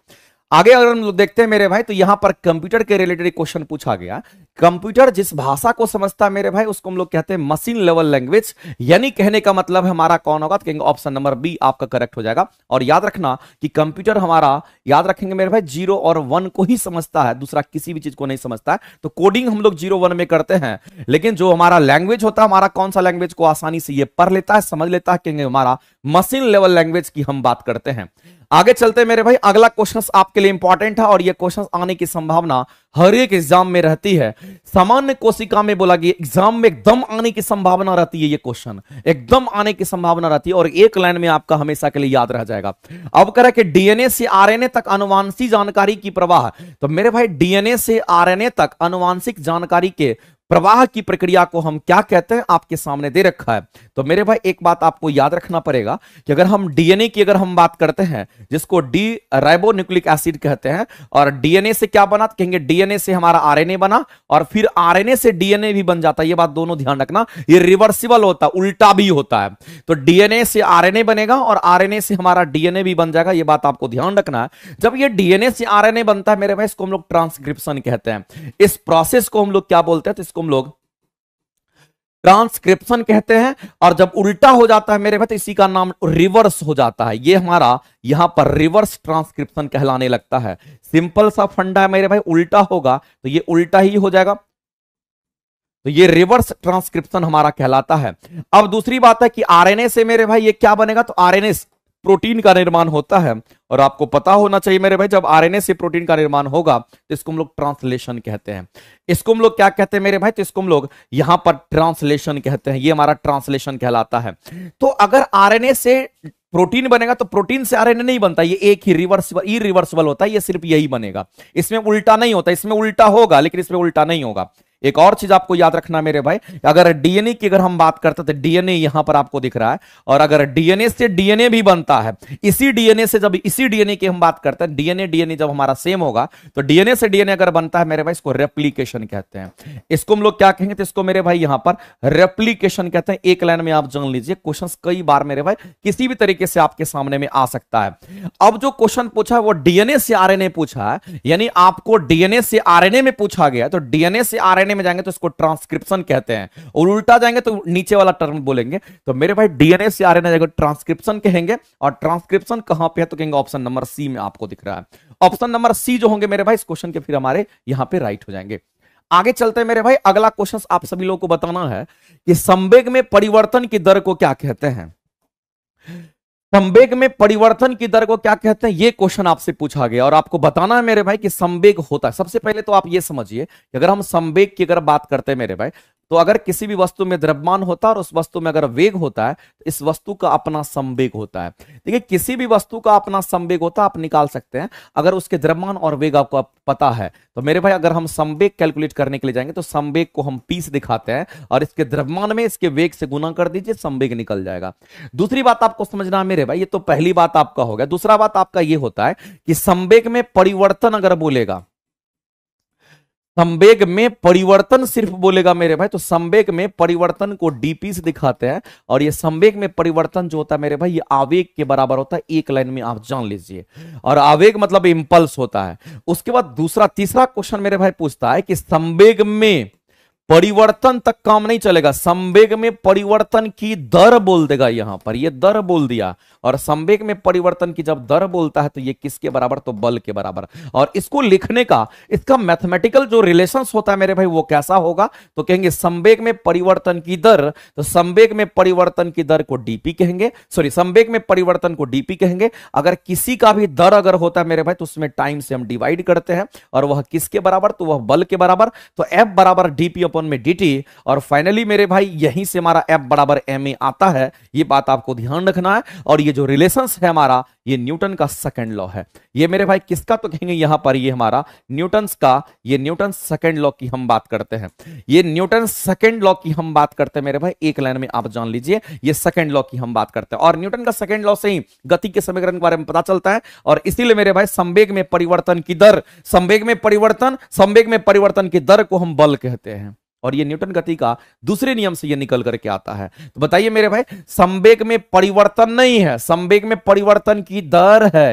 आगे अगर हम लोग देखते हैं मेरे भाई तो यहां पर कंप्यूटर के रिलेटेड क्वेश्चन पूछा गया कंप्यूटर जिस भाषा को समझता है मेरे भाई उसको हम लोग कहते हैं मशीन लेवल लैंग्वेज यानी कहने का मतलब हमारा कौन होगा तो कहेंगे ऑप्शन नंबर बी आपका करेक्ट हो जाएगा और याद रखना कि कंप्यूटर हमारा याद रखेंगे मेरे भाई जीरो और वन को ही समझता है दूसरा किसी भी चीज को नहीं समझता है तो कोडिंग हम लोग जीरो वन में करते हैं लेकिन जो हमारा लैंग्वेज होता है हमारा कौन सा लैंग्वेज को आसानी से ये पढ़ लेता है समझ लेता है कहेंगे हमारा मशीन लेवल लैंग्वेज की हम बात करते हैं आगे चलते हैं मेरे भाई अगला क्वेश्चन आपके लिए इंपॉर्टेंट है और ये क्वेश्चन आने की संभावना हर एक एग्जाम में रहती है सामान्य कोशिका में बोला गया एग्जाम में एकदम आने की संभावना रहती है ये क्वेश्चन एकदम आने की संभावना रहती है और एक लाइन में आपका हमेशा के लिए याद रह जाएगा अब कह रहा है कि डीएनए से आरएनए तक अनुवांशिक जानकारी की प्रवाह तो मेरे भाई डीएनए से आरएनए तक अनुवांशिक जानकारी के प्रवाह की प्रक्रिया को हम क्या कहते हैं आपके सामने दे रखा है तो मेरे भाई एक बात आपको याद रखना पड़ेगा कि अगर हम डीएनए की अगर हम बात करते हैं जिसको डी राइबोन्यूक्लिक एसिड कहते हैं और डीएनए से क्या बना तो कहेंगे डीएनए से हमारा आरएनए बना और फिर आरएनए से डीएनए भी बन जाता है ये बात दोनों ध्यान रखना ये रिवर्सिबल होता है उल्टा भी होता है तो डीएनए से आरएनए बनेगा और आरएनए से हमारा डीएनए भी बन जाएगा यह बात आपको ध्यान रखना है जब ये डीएनए से आरएनए बनता है मेरे भाई इसको हम लोग ट्रांसक्रिप्शन कहते हैं इस प्रोसेस को हम लोग क्या बोलते हैं तो इसको हम लोग ट्रांसक्रिप्शन कहते हैं और जब उल्टा हो जाता है मेरे भाई तो इसी का नाम रिवर्स हो जाता है ये हमारा यहां पर रिवर्स ट्रांसक्रिप्शन कहलाने लगता है सिंपल सा फंडा है मेरे भाई उल्टा होगा तो ये उल्टा ही हो जाएगा तो ये रिवर्स ट्रांसक्रिप्शन हमारा कहलाता है अब दूसरी बात है कि आरएनए से मेरे भाई ये क्या बनेगा तो आरएनए प्रोटीन का निर्माण होता है और आपको पता होना चाहिए मेरे भाई जब आरएनए से प्रोटीन का निर्माण होगा तो इसको हम लोग ट्रांसलेशन कहते हैं इसको हम लोग क्या कहते हैं मेरे भाई तो इसको हम लोग यहां पर ट्रांसलेशन कहते हैं ये हमारा ट्रांसलेशन कहलाता है तो अगर आरएनए से प्रोटीन बनेगा तो प्रोटीन से आरएनए नहीं बनता ये एक ही रिवर्सिबल ई रिवर्सिबल होता है ये सिर्फ यही बनेगा इसमें उल्टा नहीं होता इसमें उल्टा होगा लेकिन इसमें उल्टा नहीं होगा एक और चीज आपको याद रखना मेरे भाई अगर डीएनए की अगर हम बात करते तो डीएनए यहां पर आपको दिख रहा है और अगर डीएनए से डीएनए भी बनता है इसी डीएनए से जब इसी डीएनए की हम बात करते हैं डीएनए डीएनए जब हमारा सेम होगा तो डीएनए से डीएनए अगर बनता है मेरे भाई इसको रेप्लीकेशन कहते हैं इसको हम लोग क्या कहेंगे तो इसको मेरे भाई यहां पर रेप्लीकेशन कहते हैं एक लाइन में आप जान लीजिए क्वेश्चन कई बार मेरे भाई किसी भी तरीके से आपके सामने में आ सकता है अब जो क्वेश्चन पूछा है वो डीएनए से आरएनए पूछा है यानी आपको डीएनए से आरएनए में पूछा गया तो डीएनए से आरएनए डीएनए में जाएंगे तो इसको ट्रांसक्रिप्शन कहते हैं और उल्टा जाएंगे तो नीचे वाला टर्म बोलेंगे तो मेरे भाई डीएनए से आर एन ट्रांसक्रिप्शन कहेंगे और ट्रांसक्रिप्शन कहां पे है तो कहेंगे ऑप्शन नंबर सी में आपको दिख रहा है ऑप्शन नंबर सी जो होंगे मेरे भाई इस क्वेश्चन के फिर हमारे यहाँ पे राइट हो जाएंगे आगे चलते हैं मेरे भाई अगला क्वेश्चन आप सभी लोगों को बताना है कि संवेग में परिवर्तन की दर को क्या कहते हैं संवेग में परिवर्तन की दर को क्या कहते हैं ये क्वेश्चन आपसे पूछा गया और आपको बताना है मेरे भाई कि संवेग होता है सबसे पहले तो आप ये समझिए कि अगर हम संवेग की अगर बात करते हैं मेरे भाई तो अगर किसी भी वस्तु में द्रव्यमान होता है और उस वस्तु में अगर वेग होता है तो इस वस्तु का अपना संवेग होता है देखिए किसी भी वस्तु का अपना संवेग होता है आप निकाल सकते हैं अगर उसके द्रव्यमान और वेग आपको पता है तो मेरे भाई अगर हम संवेग कैलकुलेट करने के लिए जाएंगे तो संवेग को हम पीस दिखाते हैं और इसके द्रव्यमान में इसके वेग से गुना कर दीजिए संवेग निकल जाएगा दूसरी बात आपको समझना मेरे भाई ये तो पहली बात आपका हो गया दूसरा बात आपका ये होता है कि संवेग में परिवर्तन अगर बोलेगा संवेग में परिवर्तन सिर्फ बोलेगा मेरे भाई तो संवेग में परिवर्तन को डीपी से दिखाते हैं और ये संवेग में परिवर्तन जो होता है मेरे भाई ये आवेग के बराबर होता है एक लाइन में आप जान लीजिए और आवेग मतलब इंपल्स होता है उसके बाद दूसरा तीसरा क्वेश्चन मेरे भाई पूछता है कि संवेग में परिवर्तन तक काम नहीं चलेगा संवेग में परिवर्तन की दर बोल देगा यहां पर ये दर बोल दिया और संवेग में परिवर्तन की जब दर बोलता है तो ये किसके बराबर तो बल के बराबर और इसको लिखने का इसका मैथमेटिकल जो रिलेशन होता है मेरे भाई वो कैसा होगा तो कहेंगे संवेग में परिवर्तन की दर तो संवेग में परिवर्तन की दर को डीपी कहेंगे सॉरी संवेग में परिवर्तन को डीपी कहेंगे अगर किसी का भी दर अगर होता है मेरे भाई तो उसमें टाइम से हम डिवाइड करते हैं और वह किसके बराबर तो वह बल के बराबर तो एफ बराबर डीपी अपन वन में डी और फाइनली मेरे भाई यहीं से हमारा एफ बराबर एम आता है ये बात आपको ध्यान रखना है और ये जो रिलेशन है हमारा ये न्यूटन का सेकेंड लॉ है ये मेरे भाई किसका तो कहेंगे यहां पर ये हमारा न्यूटन का ये न्यूटन सेकेंड लॉ की हम बात करते हैं ये न्यूटन सेकेंड लॉ की हम बात करते हैं मेरे भाई एक लाइन में आप जान लीजिए ये सेकेंड लॉ की हम बात करते हैं और न्यूटन का सेकेंड लॉ से ही गति के समीकरण के बारे में पता चलता है और इसीलिए मेरे भाई संवेग में परिवर्तन की दर संवेग में परिवर्तन संवेग में परिवर्तन की दर को हम बल कहते हैं और ये न्यूटन गति का दूसरे नियम से ये निकल करके आता है तो बताइए मेरे भाई संवेग में परिवर्तन नहीं है संवेग में परिवर्तन की दर है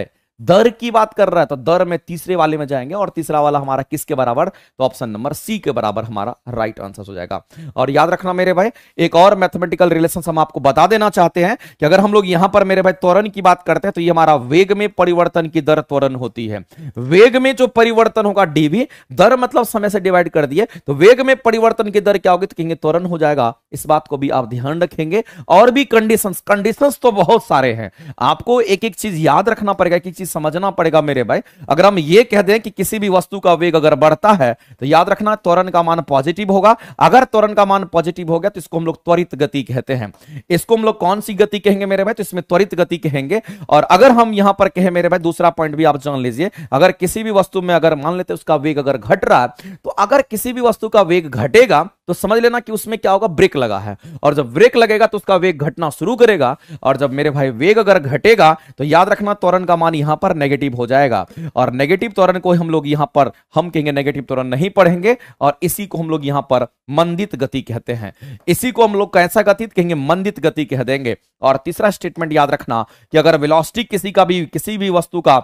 दर की बात कर रहा है तो दर में तीसरे वाले में जाएंगे और तीसरा वाला हमारा किसके बराबर तो ऑप्शन नंबर सी के बराबर हमारा राइट आंसर हो जाएगा और याद रखना मेरे भाई एक और मैथमेटिकल रिलेशन हम आपको बता देना चाहते हैं कि अगर हम लोग यहां पर मेरे भाई त्वरण की बात करते हैं तो ये हमारा वेग में परिवर्तन की दर त्वरण होती है वेग में जो परिवर्तन होगा डीवी दर मतलब समय से डिवाइड कर दिए तो वेग में परिवर्तन की दर क्या होगी तो कहेंगे त्वरण हो जाएगा इस बात को भी आप ध्यान रखेंगे और भी कंडीशन कंडीशन तो बहुत सारे हैं आपको एक एक चीज याद रखना पड़ेगा कि चीज समझना पड़ेगा मेरे भाई अगर हम ये कह दें कि किसी भी वस्तु का वेग अगर बढ़ता है तो याद रखना त्वरण का मान पॉजिटिव होगा अगर त्वरण का मान पॉजिटिव हो गया तो इसको हम लोग त्वरित गति कहते हैं इसको हम लोग कौन सी गति कहेंगे मेरे भाई तो इसमें त्वरित गति कहेंगे और अगर हम यहां पर कहें मेरे भाई दूसरा पॉइंट भी आप जान लीजिए अगर किसी भी वस्तु में अगर मान लेते उसका वेग अगर घट रहा है तो अगर किसी भी वस्तु का वेग घटेगा तो समझ लेना कि उसमें क्या होगा ब्रेक लगा है और जब ब्रेक लगेगा तो उसका वेग घटना शुरू करेगा और जब मेरे भाई वेग अगर घटेगा तो याद रखना त्वरण का मान यहां पर नेगेटिव हो जाएगा और नेगेटिव त्वरण को हम लोग यहां पर हम कहेंगे नेगेटिव त्वरण नहीं पढ़ेंगे और इसी को हम लोग यहां पर मंदित गति कहते हैं इसी को हम लोग कैसा गति कहेंगे मंदित गति कह देंगे और तीसरा स्टेटमेंट याद रखना कि अगर वेलोसिटी किसी का भी किसी भी वस्तु का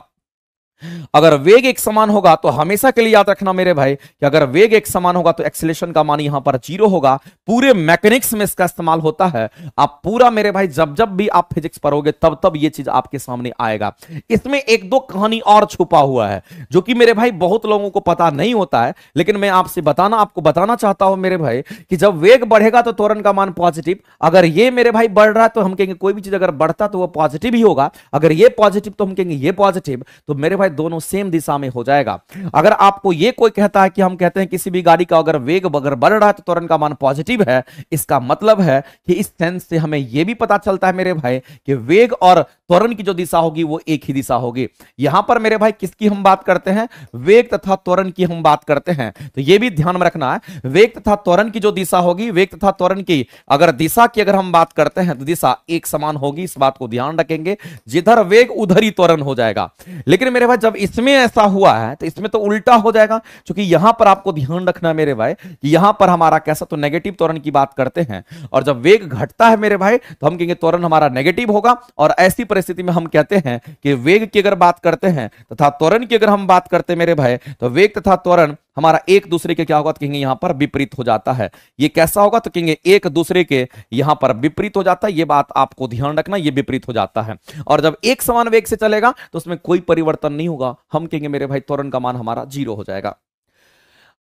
अगर वेग एक समान होगा तो हमेशा के लिए याद रखना मेरे भाई कि अगर वेग एक समान होगा तो एक्सिलेशन का मान यहां पर जीरो होगा पूरे मैकेनिक्स में इसका इस्तेमाल होता है आप पूरा मेरे भाई जब जब भी आप फिजिक्स पढ़ोगे तब तब ये चीज आपके सामने आएगा इसमें एक दो कहानी और छुपा हुआ है जो कि मेरे भाई बहुत लोगों को पता नहीं होता है लेकिन मैं आपसे बताना आपको बताना चाहता हूं मेरे भाई कि जब वेग बढ़ेगा तो त्वरण का मान पॉजिटिव अगर ये मेरे भाई बढ़ रहा है तो हम कहेंगे कोई भी चीज अगर बढ़ता तो वह पॉजिटिव ही होगा अगर ये पॉजिटिव तो हम कहेंगे ये पॉजिटिव तो मेरे भाई है दोनों सेम दिशा में हो जाएगा अगर आपको ये कोई कहता है कि हम कहते हैं किसी भी गाड़ी का अगर वेग अगर बढ़ रहा है तो त्वरण का मान पॉजिटिव है इसका मतलब है कि इस सेंस से हमें यह भी पता चलता है मेरे भाई कि वेग और त्वरण की जो दिशा होगी वो एक ही दिशा होगी यहां पर मेरे भाई किसकी हम बात करते हैं वेग तथा त्वरण की हम बात करते हैं तो यह भी ध्यान में रखना है वेग तथा त्वरण की जो दिशा होगी वेग तथा त्वरण की अगर दिशा की अगर हम बात करते हैं तो दिशा एक समान होगी इस बात को ध्यान रखेंगे जिधर वेग उधर ही त्वरण हो जाएगा लेकिन मेरे हुआ जब इसमें ऐसा हुआ है तो इसमें तो उल्टा हो जाएगा क्योंकि यहां पर आपको ध्यान रखना मेरे भाई कि यहां पर हमारा कैसा तो नेगेटिव त्वरण की बात करते हैं और जब वेग घटता है मेरे भाई तो हम कहेंगे त्वरण हमारा नेगेटिव होगा और ऐसी परिस्थिति में हम कहते हैं कि वेग की अगर बात करते हैं तथा त्वरण की अगर हम बात करते हैं मेरे भाई तो वेग तथा त्वरण हमारा एक दूसरे के क्या होगा तो कहेंगे यहां पर विपरीत हो जाता है ये कैसा होगा तो कहेंगे एक दूसरे के यहां पर विपरीत हो जाता है ये बात आपको ध्यान रखना ये विपरीत हो जाता है और जब एक समान वेग से चलेगा तो उसमें कोई परिवर्तन नहीं होगा हम कहेंगे मेरे भाई त्वरण का मान हमारा जीरो हो जाएगा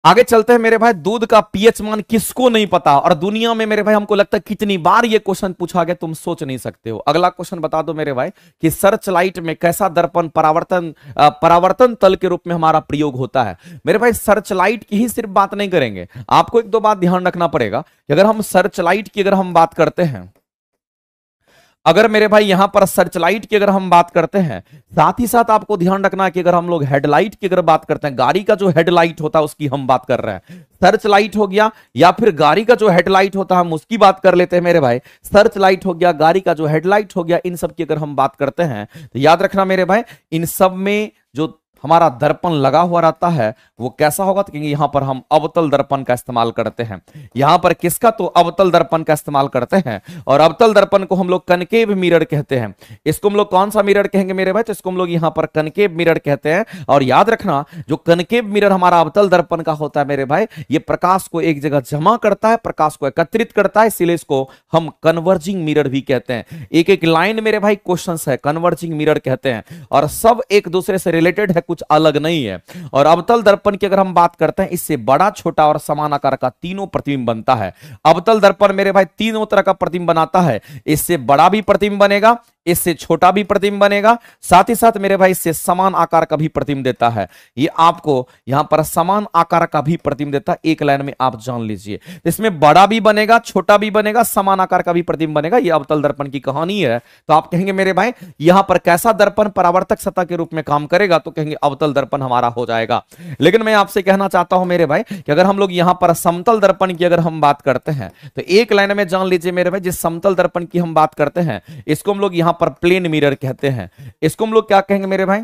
आगे चलते हैं मेरे भाई दूध का पीएच मान किसको नहीं पता और दुनिया में मेरे भाई हमको लगता है कितनी बार ये क्वेश्चन पूछा गया तुम सोच नहीं सकते हो अगला क्वेश्चन बता दो मेरे भाई कि सर्च लाइट में कैसा दर्पण परावर्तन परावर्तन तल के रूप में हमारा प्रयोग होता है मेरे भाई सर्च लाइट की ही सिर्फ बात नहीं करेंगे आपको एक दो बात ध्यान रखना पड़ेगा अगर हम सर्च लाइट की अगर हम बात करते हैं अगर मेरे भाई यहां पर सर्च लाइट की अगर हम बात करते हैं साथ ही साथ आपको ध्यान रखना है कि अगर हम लोग हेडलाइट की अगर बात करते हैं गाड़ी का जो हेडलाइट होता है उसकी हम बात कर रहे हैं सर्च लाइट हो गया या फिर गाड़ी का जो हेडलाइट होता है हम उसकी बात कर लेते हैं मेरे भाई सर्च लाइट हो गया गाड़ी का जो हेडलाइट हो गया इन सब की अगर हम बात करते हैं तो याद रखना मेरे भाई इन सब में जो हमारा दर्पण लगा हुआ रहता है वो कैसा होगा तो क्योंकि यहां पर हम अवतल दर्पण का इस्तेमाल करते हैं यहां पर किसका तो अवतल दर्पण का इस्तेमाल करते हैं और अवतल दर्पण को हम लोग कनकेव मिरर कहते हैं इसको हम लोग कौन सा मिरर कहेंगे मेरे भाई तो इसको हम लोग यहां पर कनकेव मिरर कहते हैं और याद रखना जो कनकेव मिरर हमारा अवतल दर्पण का होता है मेरे भाई ये प्रकाश को एक जगह जमा करता है प्रकाश को एकत्रित करता है इसीलिए इसको हम कन्वर्जिंग मिरर भी कहते हैं एक एक लाइन मेरे भाई क्वेश्चन है कन्वर्जिंग मिरर कहते हैं और सब एक दूसरे से रिलेटेड है कुछ अलग नहीं है और अवतल दर्पण की अगर हम बात करते हैं इससे बड़ा छोटा और समान आकार का तीनों प्रतिबिंब बनता है अवतल दर्पण मेरे भाई तीनों तरह का प्रतिबिंब बनाता है इससे बड़ा भी प्रतिबिंब बनेगा इससे छोटा भी प्रतिम बनेगा साथ ही साथ मेरे भाई इससे समान आकार का भी प्रतिम देता है ये आपको यहां पर समान आकार का भी प्रतिम देता है एक लाइन में आप जान लीजिए इसमें बड़ा भी बनेगा छोटा भी बनेगा समान आकार का भी प्रतिम बनेगा ये अवतल दर्पण की कहानी है तो आप कहेंगे मेरे भाई यहां पर कैसा दर्पण परावर्तक सतह के रूप में काम करेगा तो कहेंगे अवतल दर्पण हमारा हो जाएगा लेकिन मैं आपसे कहना चाहता हूं मेरे भाई कि अगर हम लोग यहां पर समतल दर्पण की अगर हम बात करते हैं तो एक लाइन में जान लीजिए मेरे भाई जिस समतल दर्पण की हम बात करते हैं इसको हम लोग यहां पर प्लेन मिरर कहते हैं इसको हम लोग क्या कहेंगे मेरे भाई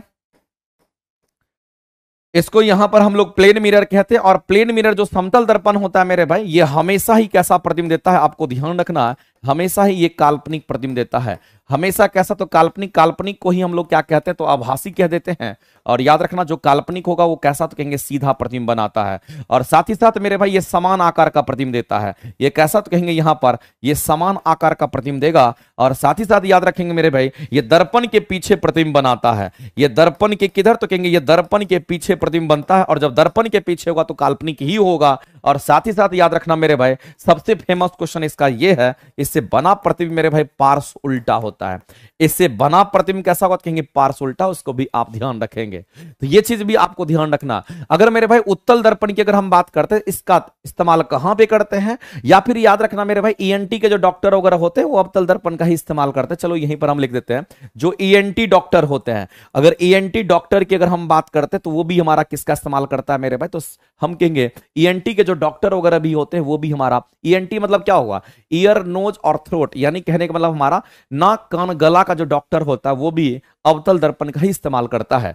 इसको यहां पर हम लोग प्लेन मिरर कहते हैं और प्लेन मिरर जो समतल दर्पण होता है मेरे भाई ये हमेशा ही कैसा प्रतिबिंब देता है आपको ध्यान रखना है हमेशा ही ये काल्पनिक प्रतिम देता है हमेशा कैसा तो काल्पनिक काल्पनिक को ही हम लोग क्या कहते हैं तो आभासी कह देते हैं और याद रखना जो काल्पनिक होगा वो कैसा तो कहेंगे सीधा प्रतिम बनाता है और साथ ही साथ मेरे भाई ये समान आकार का प्रतिम देता है ये कैसा तो कहेंगे यहाँ पर ये समान आकार का प्रतिम देगा और साथ ही साथ याद रखेंगे मेरे भाई ये दर्पण के पीछे प्रतिम बनाता है ये दर्पण के किधर तो कहेंगे ये दर्पण के पीछे प्रतिम बनता है और जब दर्पण के पीछे होगा तो काल्पनिक ही होगा और साथ ही साथ याद रखना मेरे भाई सबसे फेमस क्वेश्चन इसका यह है इस इससे बना प्रतिबिंब मेरे भाई पार्श उल्टा होता है इससे बना प्रतिबिंब कैसा होगा कहेंगे पार्श उल्टा उसको भी आप ध्यान रखेंगे तो ये चीज भी आपको ध्यान रखना अगर मेरे भाई उत्तल दर्पण की अगर हम बात करते हैं इसका इस्तेमाल कहां पे करते हैं या फिर याद रखना मेरे भाई ईएनटी e के जो डॉक्टर वगैरह होते हैं वो अवतल दर्पण का ही इस्तेमाल करते हैं चलो यहीं पर हम लिख देते हैं जो ईएनटी e डॉक्टर होते हैं अगर ईएनटी e डॉक्टर की अगर हम बात करते हैं तो वो भी हमारा किसका इस्तेमाल करता है मेरे भाई तो हम कहेंगे ईएनटी के जो डॉक्टर वगैरह भी होते हैं वो भी हमारा ईएनटी मतलब क्या हुआ ईयर नोज और थ्रोट यानी कहने का मतलब हमारा नाक कान गला का जो डॉक्टर होता है वो भी अवतल दर्पण का ही इस्तेमाल करता है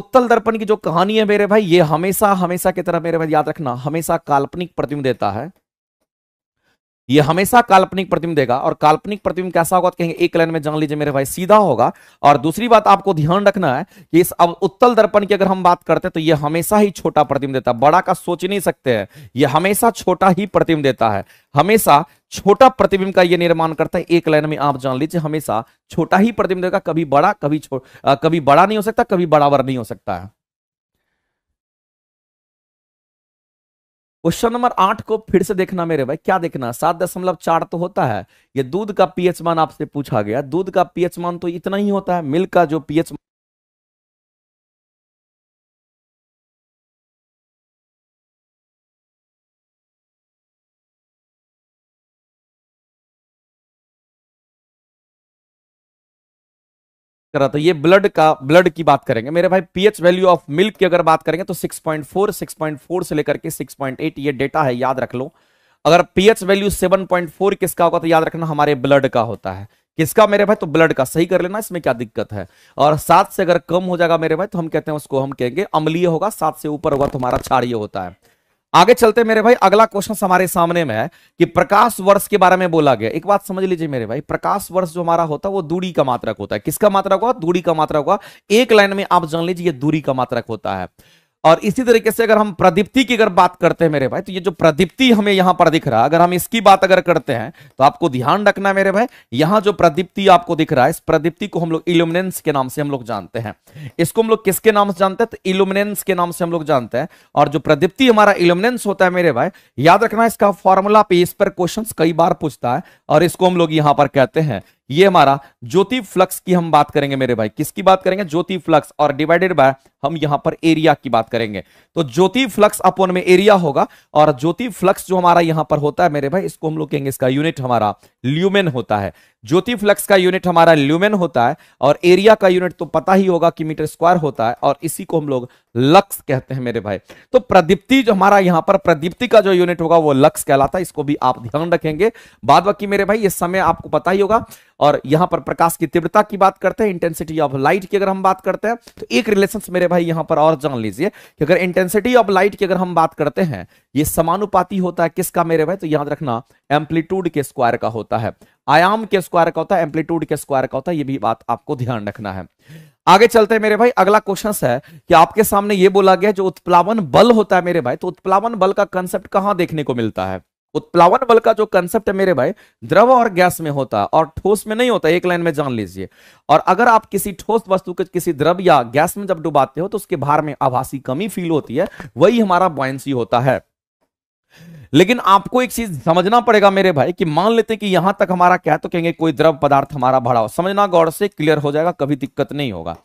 उत्तल दर्पण की जो कहानी है मेरे भाई ये हमेशा हमेशा की तरह मेरे भाई याद रखना हमेशा काल्पनिक प्रतिम देता है ये हमेशा काल्पनिक प्रतिबिंब देगा और काल्पनिक प्रतिबिंब कैसा होगा तो कहेंगे एक लाइन में जान लीजिए मेरे भाई सीधा होगा और दूसरी बात आपको ध्यान रखना है कि इस अब उत्तल दर्पण की अगर हम बात करते हैं तो ये हमेशा ही छोटा प्रतिबिंब देता है बड़ा का सोच नहीं सकते हैं ये हमेशा छोटा ही प्रतिबिंब देता है हमेशा छोटा प्रतिबिंब का ये निर्माण करता है एक लाइन में आप जान लीजिए हमेशा छोटा ही प्रतिबिंब देगा कभी बड़ा कभी कभी बड़ा नहीं हो सकता कभी बराबर नहीं हो सकता है क्वेश्चन नंबर आठ को फिर से देखना मेरे भाई क्या देखना सात दशमलव चार तो होता है ये दूध का पीएच मान आपसे पूछा गया दूध का पीएच मान तो इतना ही होता है मिल्क का जो पीएच कर रहा था ये ब्लड का ब्लड की बात करेंगे मेरे भाई पीएच वैल्यू ऑफ मिल्क की अगर बात करेंगे तो 6.4 6.4 से लेकर के 6.8 ये डेटा है याद रख लो अगर पीएच वैल्यू 7.4 किसका होगा तो याद रखना हमारे ब्लड का होता है किसका मेरे भाई तो ब्लड का सही कर लेना इसमें क्या दिक्कत है और सात से अगर कम हो जाएगा मेरे भाई तो हम कहते हैं उसको हम कहेंगे अमलीय होगा सात से ऊपर होगा तो हमारा क्षारिय होता है आगे चलते मेरे भाई अगला क्वेश्चन हमारे सामने में है कि प्रकाश वर्ष के बारे में बोला गया एक बात समझ लीजिए मेरे भाई प्रकाश वर्ष जो हमारा होता है वो दूरी का मात्रक होता है किसका मात्रक होगा दूरी का मात्रक होगा एक लाइन में आप जान लीजिए दूरी का मात्रक होता है और इसी तरीके से अगर हम प्रदीप्ति की अगर बात करते हैं मेरे भाई तो ये जो प्रदीप्ति हमें यहां पर दिख रहा है अगर हम इसकी बात अगर करते हैं तो आपको ध्यान रखना मेरे भाई यहां जो प्रदीप्ति आपको दिख रहा है इस प्रदीप्ति को हम लोग इल्यूमिनेंस के नाम से हम लोग जानते हैं इसको हम लोग किसके नाम से जानते हैं तो इल्यूमिनेंस के नाम से हम लोग जानते हैं और जो प्रदीप्ति हमारा इल्यूमिनेंस होता है मेरे भाई याद रखना इसका फॉर्मूला पे इस पर क्वेश्चन कई बार पूछता है और इसको हम लोग यहां पर कहते हैं ये हमारा ज्योति फ्लक्स की हम बात करेंगे मेरे भाई किसकी बात करेंगे ज्योति फ्लक्स और डिवाइडेड बाय हम यहां पर एरिया की बात करेंगे तो ज्योति फ्लक्स अपन में एरिया होगा और ज्योति फ्लक्स जो हमारा यहां पर होता है मेरे भाई इसको हम लोग कहेंगे इसका यूनिट हमारा ल्यूमेन होता है ज्योति फ्लक्स का यूनिट हमारा ल्यूमेन होता है और एरिया का यूनिट तो पता ही होगा कि मीटर स्क्वायर होता है और इसी को हम लोग लक्स कहते हैं मेरे भाई तो प्रदीप्ति जो हमारा यहाँ पर प्रदीप्ति का जो यूनिट होगा वो लक्स कहलाता है इसको भी आप ध्यान रखेंगे बाद बाकी मेरे भाई ये समय आपको पता ही होगा और यहाँ पर प्रकाश की तीव्रता की बात करते हैं इंटेंसिटी ऑफ लाइट की अगर हम बात करते हैं तो एक रिलेशन मेरे भाई यहाँ पर और जान लीजिए कि अगर इंटेंसिटी ऑफ लाइट की अगर हम बात करते हैं ये समानुपाती होता है किसका मेरे भाई तो याद रखना एम्पलीट्यूड के स्क्वायर का होता है आयाम के स्क्वायर का होता है एम्पलीट्यूड के स्क्वायर का होता है ये भी बात आपको ध्यान रखना है आगे चलते हैं मेरे भाई अगला क्वेश्चन है कि आपके सामने ये बोला गया जो उत्प्लावन बल होता है मेरे भाई तो उत्प्लावन बल का कंसेप्ट कहां देखने को मिलता है उत्प्लावन बल का जो कंसेप्ट है मेरे भाई द्रव और गैस में होता है और ठोस में नहीं होता एक लाइन में जान लीजिए और अगर आप किसी ठोस वस्तु के किसी द्रव या गैस में जब डुबाते हो तो उसके भार में आभासी कमी फील होती है वही हमारा बॉयंसी होता है लेकिन आपको एक चीज समझना पड़ेगा मेरे भाई कि मान लेते कि यहां तक हमारा क्या तो कहेंगे कोई द्रव पदार्थ हमारा भरा हो समझना गौर से क्लियर हो जाएगा कभी दिक्कत नहीं होगा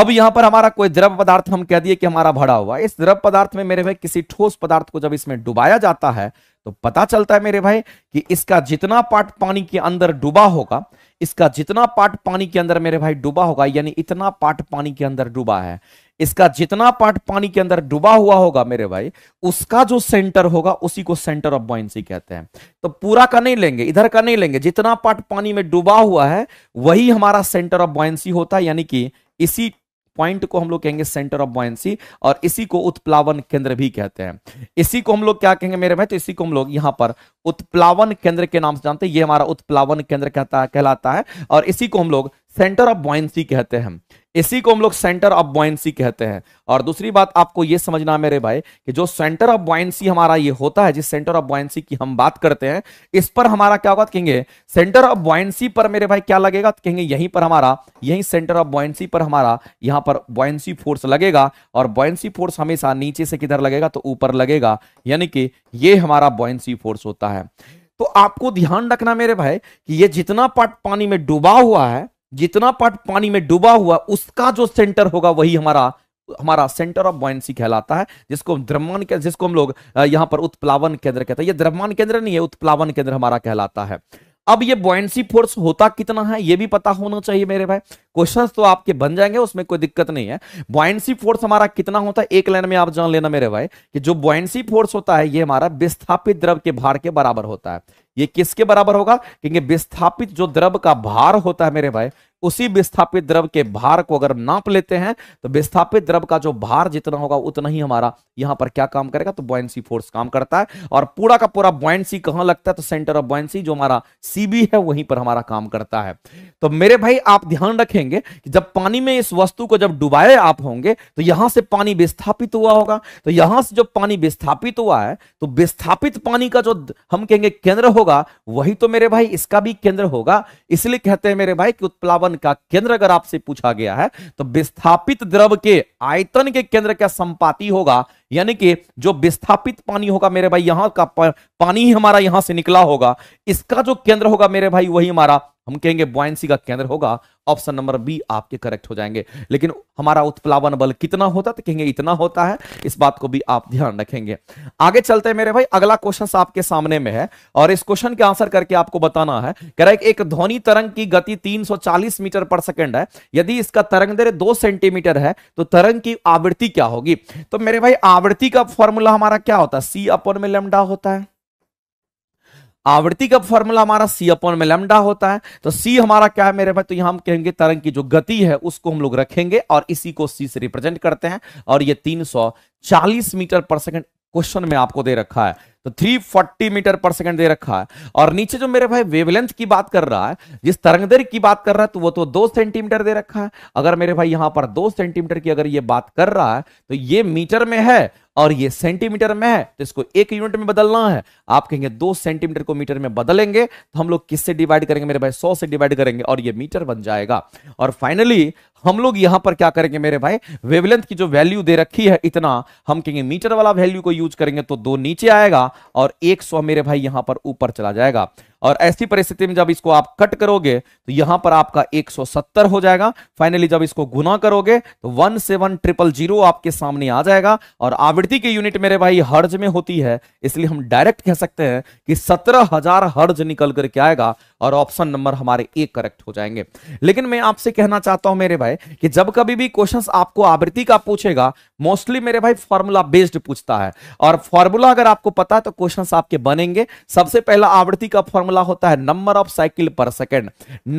अब यहां पर हमारा कोई द्रव पदार्थ हम कह दिए कि हमारा भरा हुआ इस द्रव पदार्थ में मेरे भाई किसी ठोस पदार्थ को जब इसमें डुबाया जाता है तो पता चलता है मेरे भाई कि इसका जितना पार्ट पानी के अंदर डूबा होगा इसका जितना पार्ट पानी के अंदर मेरे भाई डूबा होगा यानी इतना पार्ट पानी के अंदर डूबा है इसका जितना पार्ट पानी के अंदर डूबा हुआ होगा मेरे भाई उसका जो सेंटर होगा उसी को सेंटर ऑफ बॉयसी कहते हैं तो पूरा का नहीं लेंगे इधर का नहीं लेंगे जितना पार्ट पानी में डूबा हुआ है वही हमारा सेंटर ऑफ बॉयसी होता है यानी कि इसी पॉइंट को हम लोग कहेंगे सेंटर ऑफ बॉयसी और इसी को उत्प्लावन केंद्र भी कहते हैं इसी को हम लोग क्या कहेंगे मेरे भाई तो इसी को हम लोग यहां पर उत्प्लावन केंद्र के नाम से जानते हैं ये हमारा उत्प्लावन केंद्र कहता कहलाता है और इसी को हम लोग सेंटर ऑफ बॉयसी कहते हैं इसी को हम लोग सेंटर ऑफ बॉयसी कहते हैं और दूसरी बात आपको यह समझना मेरे भाई कि जो सेंटर ऑफ बॉयसी हमारा ये होता है जिस सेंटर ऑफ बॉयसी की हम बात करते हैं इस पर हमारा क्या होगा कहेंगे सेंटर ऑफ बॉयसी पर मेरे भाई क्या लगेगा तो कहेंगे यहीं पर हमारा यही सेंटर ऑफ बॉयसी पर हमारा यहां पर बॉयसी फोर्स लगेगा और बॉयसी फोर्स हमेशा नीचे से किधर लगेगा तो ऊपर लगेगा यानी कि यह हमारा बॉयसी फोर्स होता है तो आपको ध्यान रखना मेरे भाई कि ये जितना पार्ट पानी में डूबा हुआ है जितना पार्ट पानी में डूबा हुआ उसका जो सेंटर होगा वही हमारा हमारा सेंटर ऑफ बॉयसी कहलाता है जिसको द्रव्यमान के, जिसको हम लोग यहां पर उत्प्लावन केंद्र कहते हैं ये द्रव्यमान केंद्र नहीं है उत्प्लावन केंद्र हमारा कहलाता है अब ये बॉयसी फोर्स होता कितना है ये भी पता होना चाहिए मेरे भाई क्वेश्चन तो आपके बन जाएंगे उसमें कोई दिक्कत नहीं है बॉयसी फोर्स हमारा कितना होता है एक लाइन में आप जान लेना मेरे भाई कि जो बॉयसी फोर्स होता है ये हमारा विस्थापित द्रव के भार के बराबर होता है ये किसके बराबर होगा क्योंकि विस्थापित जो द्रव का भार होता है मेरे भाई उसी विस्थापित द्रव के भार को अगर नाप लेते हैं तो विस्थापित द्रव का जो भार जितना होगा उतना ही हमारा यहां पर क्या काम करेगा तो बॉयसी फोर्स काम करता है और पूरा का पूरा बॉयसी कहां लगता है तो सेंटर ऑफ बॉयसी जो हमारा सीबी है वहीं पर हमारा काम करता है तो मेरे भाई आप ध्यान रखेंगे कि जब पानी में इस वस्तु को जब डुबाए आप होंगे तो यहां से पानी विस्थापित हुआ होगा तो यहां से जो पानी विस्थापित हुआ है तो विस्थापित पानी का जो हम कहेंगे केंद्र होगा होगा वही तो मेरे भाई इसका भी केंद्र होगा इसलिए कहते हैं मेरे भाई कि उत्प्लावन का केंद्र अगर आपसे पूछा गया है तो विस्थापित द्रव के आयतन के केंद्र का संपाति होगा यानी कि जो विस्थापित पानी होगा मेरे भाई यहां का पानी ही हमारा यहां से निकला होगा इसका जो केंद्र होगा मेरे भाई वही हमारा हम कहेंगे बॉयसी का केंद्र होगा ऑप्शन नंबर बी आपके करेक्ट हो जाएंगे लेकिन हमारा उत्प्लावन बल कितना होता तो कहेंगे इतना होता है इस बात को भी आप ध्यान रखेंगे आगे चलते हैं मेरे भाई अगला क्वेश्चन आपके सामने में है और इस क्वेश्चन के आंसर करके आपको बताना है कह रहा है एक ध्वनि तरंग की गति 340 मीटर पर सेकेंड है यदि इसका तरंग दर दो सेंटीमीटर है तो तरंग की आवृत्ति क्या होगी तो मेरे भाई आवृत्ति का फॉर्मूला हमारा क्या होता है सी अपन में लेमडा होता है आवृत्ति का फॉर्मूला हमारा सी अपॉन में लेमडा होता है तो सी हमारा क्या है मेरे भाई तो यहां हम कहेंगे तरंग की जो गति है उसको हम लोग रखेंगे और इसी को सी से रिप्रेजेंट करते हैं और ये 340 मीटर पर सेकंड क्वेश्चन में आपको दे रखा है तो 340 मीटर पर सेकंड दे रखा है और नीचे जो मेरे भाई वेवलेंथ की बात कर रहा है जिस तरंगदैर्घ्य की बात कर रहा है तो वो तो दो सेंटीमीटर दे रखा है अगर मेरे भाई यहां पर दो सेंटीमीटर की अगर ये बात कर रहा है तो ये मीटर में है और ये सेंटीमीटर में है तो इसको एक यूनिट में बदलना है आप कहेंगे दो सेंटीमीटर को मीटर में बदलेंगे तो हम लोग किससे डिवाइड करेंगे मेरे भाई सौ से डिवाइड करेंगे और ये मीटर बन जाएगा और फाइनली हम लोग यहां पर क्या करेंगे मेरे भाई वेवलेंथ की जो वैल्यू दे रखी है इतना हम कहेंगे मीटर वाला वैल्यू को यूज करेंगे तो दो नीचे आएगा और एक सौ मेरे भाई यहां पर ऊपर चला जाएगा और ऐसी परिस्थिति में जब इसको आप कट करोगे तो यहां पर आपका 170 हो जाएगा फाइनली जब इसको गुना करोगे तो वन सेवन ट्रिपल जीरो आपके सामने आ जाएगा और आवृत्ति की यूनिट मेरे भाई हर्ज में होती है इसलिए हम डायरेक्ट कह सकते हैं कि सत्रह हजार हर्ज निकल करके आएगा और ऑप्शन नंबर हमारे एक करेक्ट हो जाएंगे लेकिन मैं आपसे कहना चाहता हूं मेरे भाई है कि जब कभी भी क्वेश्चंस आपको आवृत्ति का पूछेगा मोस्टली मेरे भाई फॉर्मूला बेस्ड पूछता है और फॉर्मूला अगर आपको पता है तो क्वेश्चंस आपके बनेंगे सबसे पहला आवृत्ति का फॉर्मूला होता है नंबर ऑफ साइकिल पर सेकेंड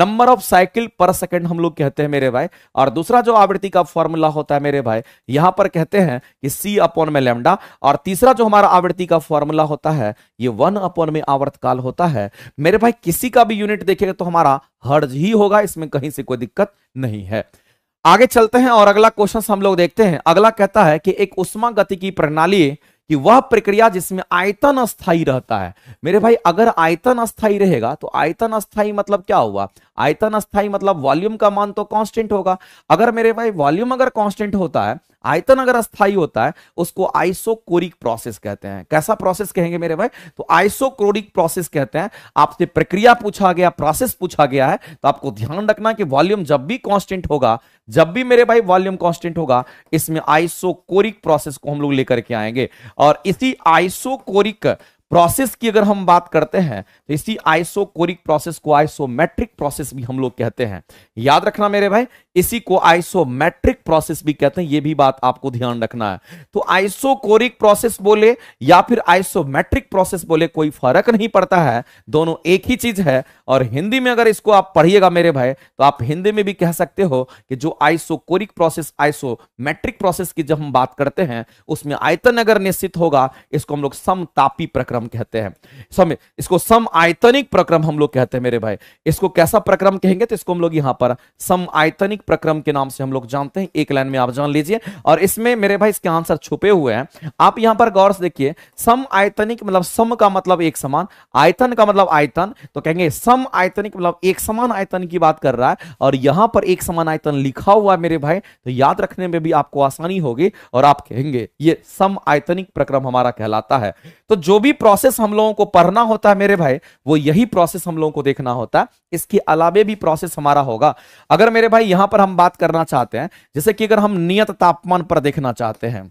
नंबर ऑफ साइकिल पर सेकेंड हम लोग कहते हैं मेरे भाई और दूसरा जो आवृत्ति का फॉर्मूला होता है मेरे भाई यहां पर कहते हैं कि सी अपॉन में लेमडा और तीसरा जो हमारा आवृत्ति का फॉर्मूला होता है ये वन अपॉन में आवर्तकाल होता है मेरे भाई किसी का भी यूनिट देखेगा तो हमारा हर्ज ही होगा इसमें कहीं से कोई दिक्कत नहीं है आगे चलते हैं और अगला क्वेश्चन हम लोग देखते हैं अगला कहता है कि एक उष्मा गति की प्रणाली कि वह प्रक्रिया जिसमें आयतन अस्थाई रहता है मेरे भाई अगर आयतन अस्थाई रहेगा तो आयतन अस्थाई मतलब क्या हुआ आयतन अस्थाई मतलब वॉल्यूम का मान तो कांस्टेंट होगा अगर मेरे भाई वॉल्यूम अगर कांस्टेंट होता है आयतन अगर अस्थाई होता है उसको आइसोकोरिक प्रोसेस कहते हैं कैसा प्रोसेस कहेंगे मेरे भाई तो आइसोक्रोरिक प्रोसेस कहते हैं आपसे प्रक्रिया पूछा गया प्रोसेस पूछा गया है तो आपको ध्यान रखना कि वॉल्यूम जब भी कांस्टेंट होगा जब भी मेरे भाई वॉल्यूम कांस्टेंट होगा इसमें आइसोकोरिक प्रोसेस को हम लोग लेकर के आएंगे और इसी आइसोकोरिक प्रोसेस की अगर हम बात करते हैं तो इसी आइसोकोरिक प्रोसेस को आइसोमेट्रिक प्रोसेस भी हम लोग कहते हैं याद रखना मेरे भाई इसी को आइसोमेट्रिक प्रोसेस भी कहते हैं ये भी बात आपको ध्यान रखना है तो आइसोकोरिक प्रोसेस बोले या फिर आइसोमेट्रिक प्रोसेस बोले कोई फर्क नहीं पड़ता है दोनों एक ही चीज है और हिंदी में अगर इसको आप पढ़िएगा मेरे भाई तो आप हिंदी में भी कह सकते हो कि जो आइसोकोरिक प्रोसेस आइसोमेट्रिक प्रोसेस की जब हम बात करते हैं उसमें आयतन अगर निश्चित होगा इसको हम लोग समतापी प्रक्रम कहते हैं समय इसको सम आयतनिक प्रक्रम हम लोग कहते हैं मेरे भाई इसको कैसा प्रक्रम कहेंगे तो इसको हम लोग यहां पर सम आयतनिक प्रक्रम के नाम से हम लोग जानते हैं एक लाइन में आप जान लीजिए और इसमें मेरे भाई इसके आंसर छुपे हुए हैं आप यहां पर गौर से देखिए सम आयतनिक मतलब सम का मतलब एक समान आयतन का मतलब आयतन तो कहेंगे सम आयतनिक मतलब एक समान आयतन की बात कर रहा है और यहां पर एक समान आयतन लिखा हुआ है मेरे भाई तो याद रखने में भी आपको आसानी होगी और आप कहेंगे ये सम आयतनिक प्रक्रम हमारा कहलाता है तो जो भी प्रोसेस हम लोगों को पढ़ना होता है मेरे भाई वो यही प्रोसेस हम लोगों को देखना होता है इसके अलावे भी प्रोसेस हमारा होगा अगर मेरे भाई यहां पर हम बात करना चाहते हैं जैसे कि अगर हम नियत तापमान पर देखना चाहते हैं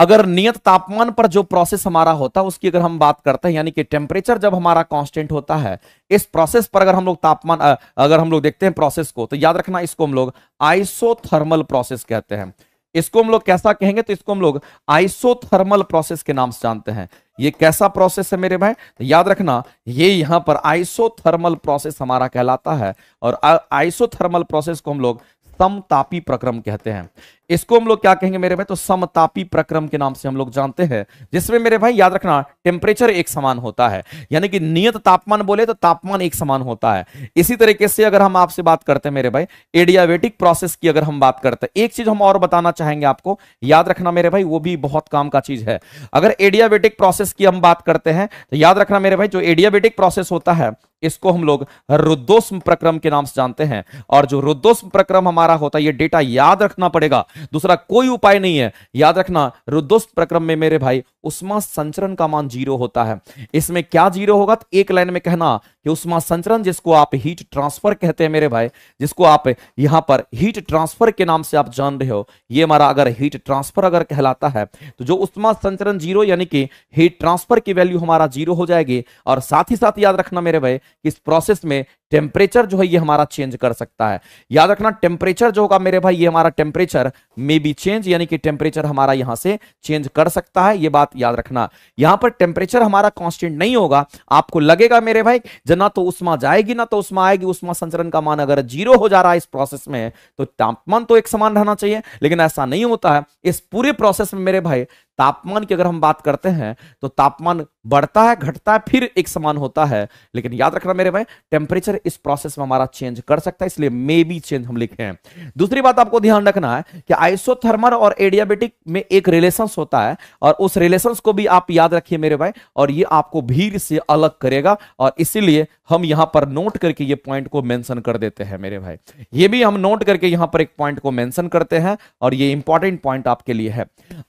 अगर नियत तापमान पर जो प्रोसेस हमारा होता है उसकी अगर हम बात करते हैं यानी कि टेम्परेचर जब हमारा कांस्टेंट होता है इस प्रोसेस पर अगर हम लोग तापमान अगर हम लोग देखते हैं प्रोसेस को तो याद रखना इसको हम लोग आइसोथर्मल प्रोसेस कहते हैं इसको हम लोग कैसा कहेंगे तो इसको हम लोग आइसोथर्मल प्रोसेस के नाम से जानते हैं ये कैसा प्रोसेस है मेरे भाई तो याद रखना ये यहां पर आइसोथर्मल प्रोसेस हमारा कहलाता है और आइसोथर्मल प्रोसेस को हम लोग समतापी प्रक्रम कहते हैं इसको हम लोग क्या कहेंगे मेरे भाई तो समतापी प्रक्रम के नाम से हम लोग जानते हैं जिसमें मेरे भाई याद रखना टेम्परेचर एक समान होता है यानी कि नियत तापमान बोले तो तापमान एक समान होता है इसी तरीके से अगर हम आपसे बात करते हैं मेरे भाई एडियावेटिक प्रोसेस की अगर हम बात करते हैं एक चीज हम और बताना चाहेंगे आपको याद रखना मेरे भाई वो भी बहुत काम का चीज है अगर एडियावेटिक प्रोसेस की हम बात करते हैं तो याद रखना मेरे भाई जो एडियावेटिक प्रोसेस होता है इसको हम लोग रुद्रोष्म प्रक्रम के नाम से जानते हैं और जो रुद्रोस्म प्रक्रम हमारा होता है ये डेटा याद रखना पड़ेगा दूसरा कोई उपाय नहीं है याद रखना रुद्वस्त प्रक्रम में मेरे भाई उष्मा संचरण का मान जीरो होता है इसमें क्या जीरो होगा तो एक लाइन में कहना कि उष्मा संचरण जिसको आप हीट ट्रांसफर कहते हैं मेरे भाई जिसको आप यहां पर हीट ट्रांसफर के नाम से आप जान रहे हो ये हमारा अगर हीट ट्रांसफर अगर कहलाता है तो जो उष्मा संचरण जीरो यानी कि हीट ट्रांसफर की वैल्यू हमारा जीरो हो जाएगी और साथ ही साथ याद रखना मेरे भाई कि इस प्रोसेस में टेम्परेचर जो है ये हमारा चेंज कर सकता है याद रखना टेम्परेचर जो होगा मेरे भाई ये हमारा टेम्परेचर मे बी चेंज यानी कि टेम्परेचर हमारा यहां से चेंज कर सकता है ये बात याद रखना यहां पर टेम्परेचर हमारा कांस्टेंट नहीं होगा आपको लगेगा मेरे भाई जना तो उष्मा जाएगी ना तो उष्मा आएगी उष्मा संचरण का मान अगर जीरो हो जा रहा है इस प्रोसेस में तो तापमान तो एक समान रहना चाहिए लेकिन ऐसा नहीं होता है इस पूरे प्रोसेस में मेरे भाई तापमान की अगर हम बात करते हैं तो तापमान बढ़ता है घटता है फिर एक समान होता है लेकिन याद रखना मेरे भाई टेम्परेचर इस प्रोसेस में हमारा चेंज कर सकता है इसलिए मे बी चेंज हम लिखे हैं दूसरी बात आपको ध्यान रखना है कि आइसोथर्मल और एडियाबेटिक में एक रिलेशन होता है और उस रिलेशन को भी आप याद रखिए मेरे भाई और ये आपको भीड़ से अलग करेगा और इसीलिए हम यहां पर नोट करके ये पॉइंट को मेंशन कर देते हैं मेरे भाई ये भी हम नोट करके यहां पर एक पॉइंट को मेंशन करते हैं और ये इंपॉर्टेंट पॉइंट आपके लिए है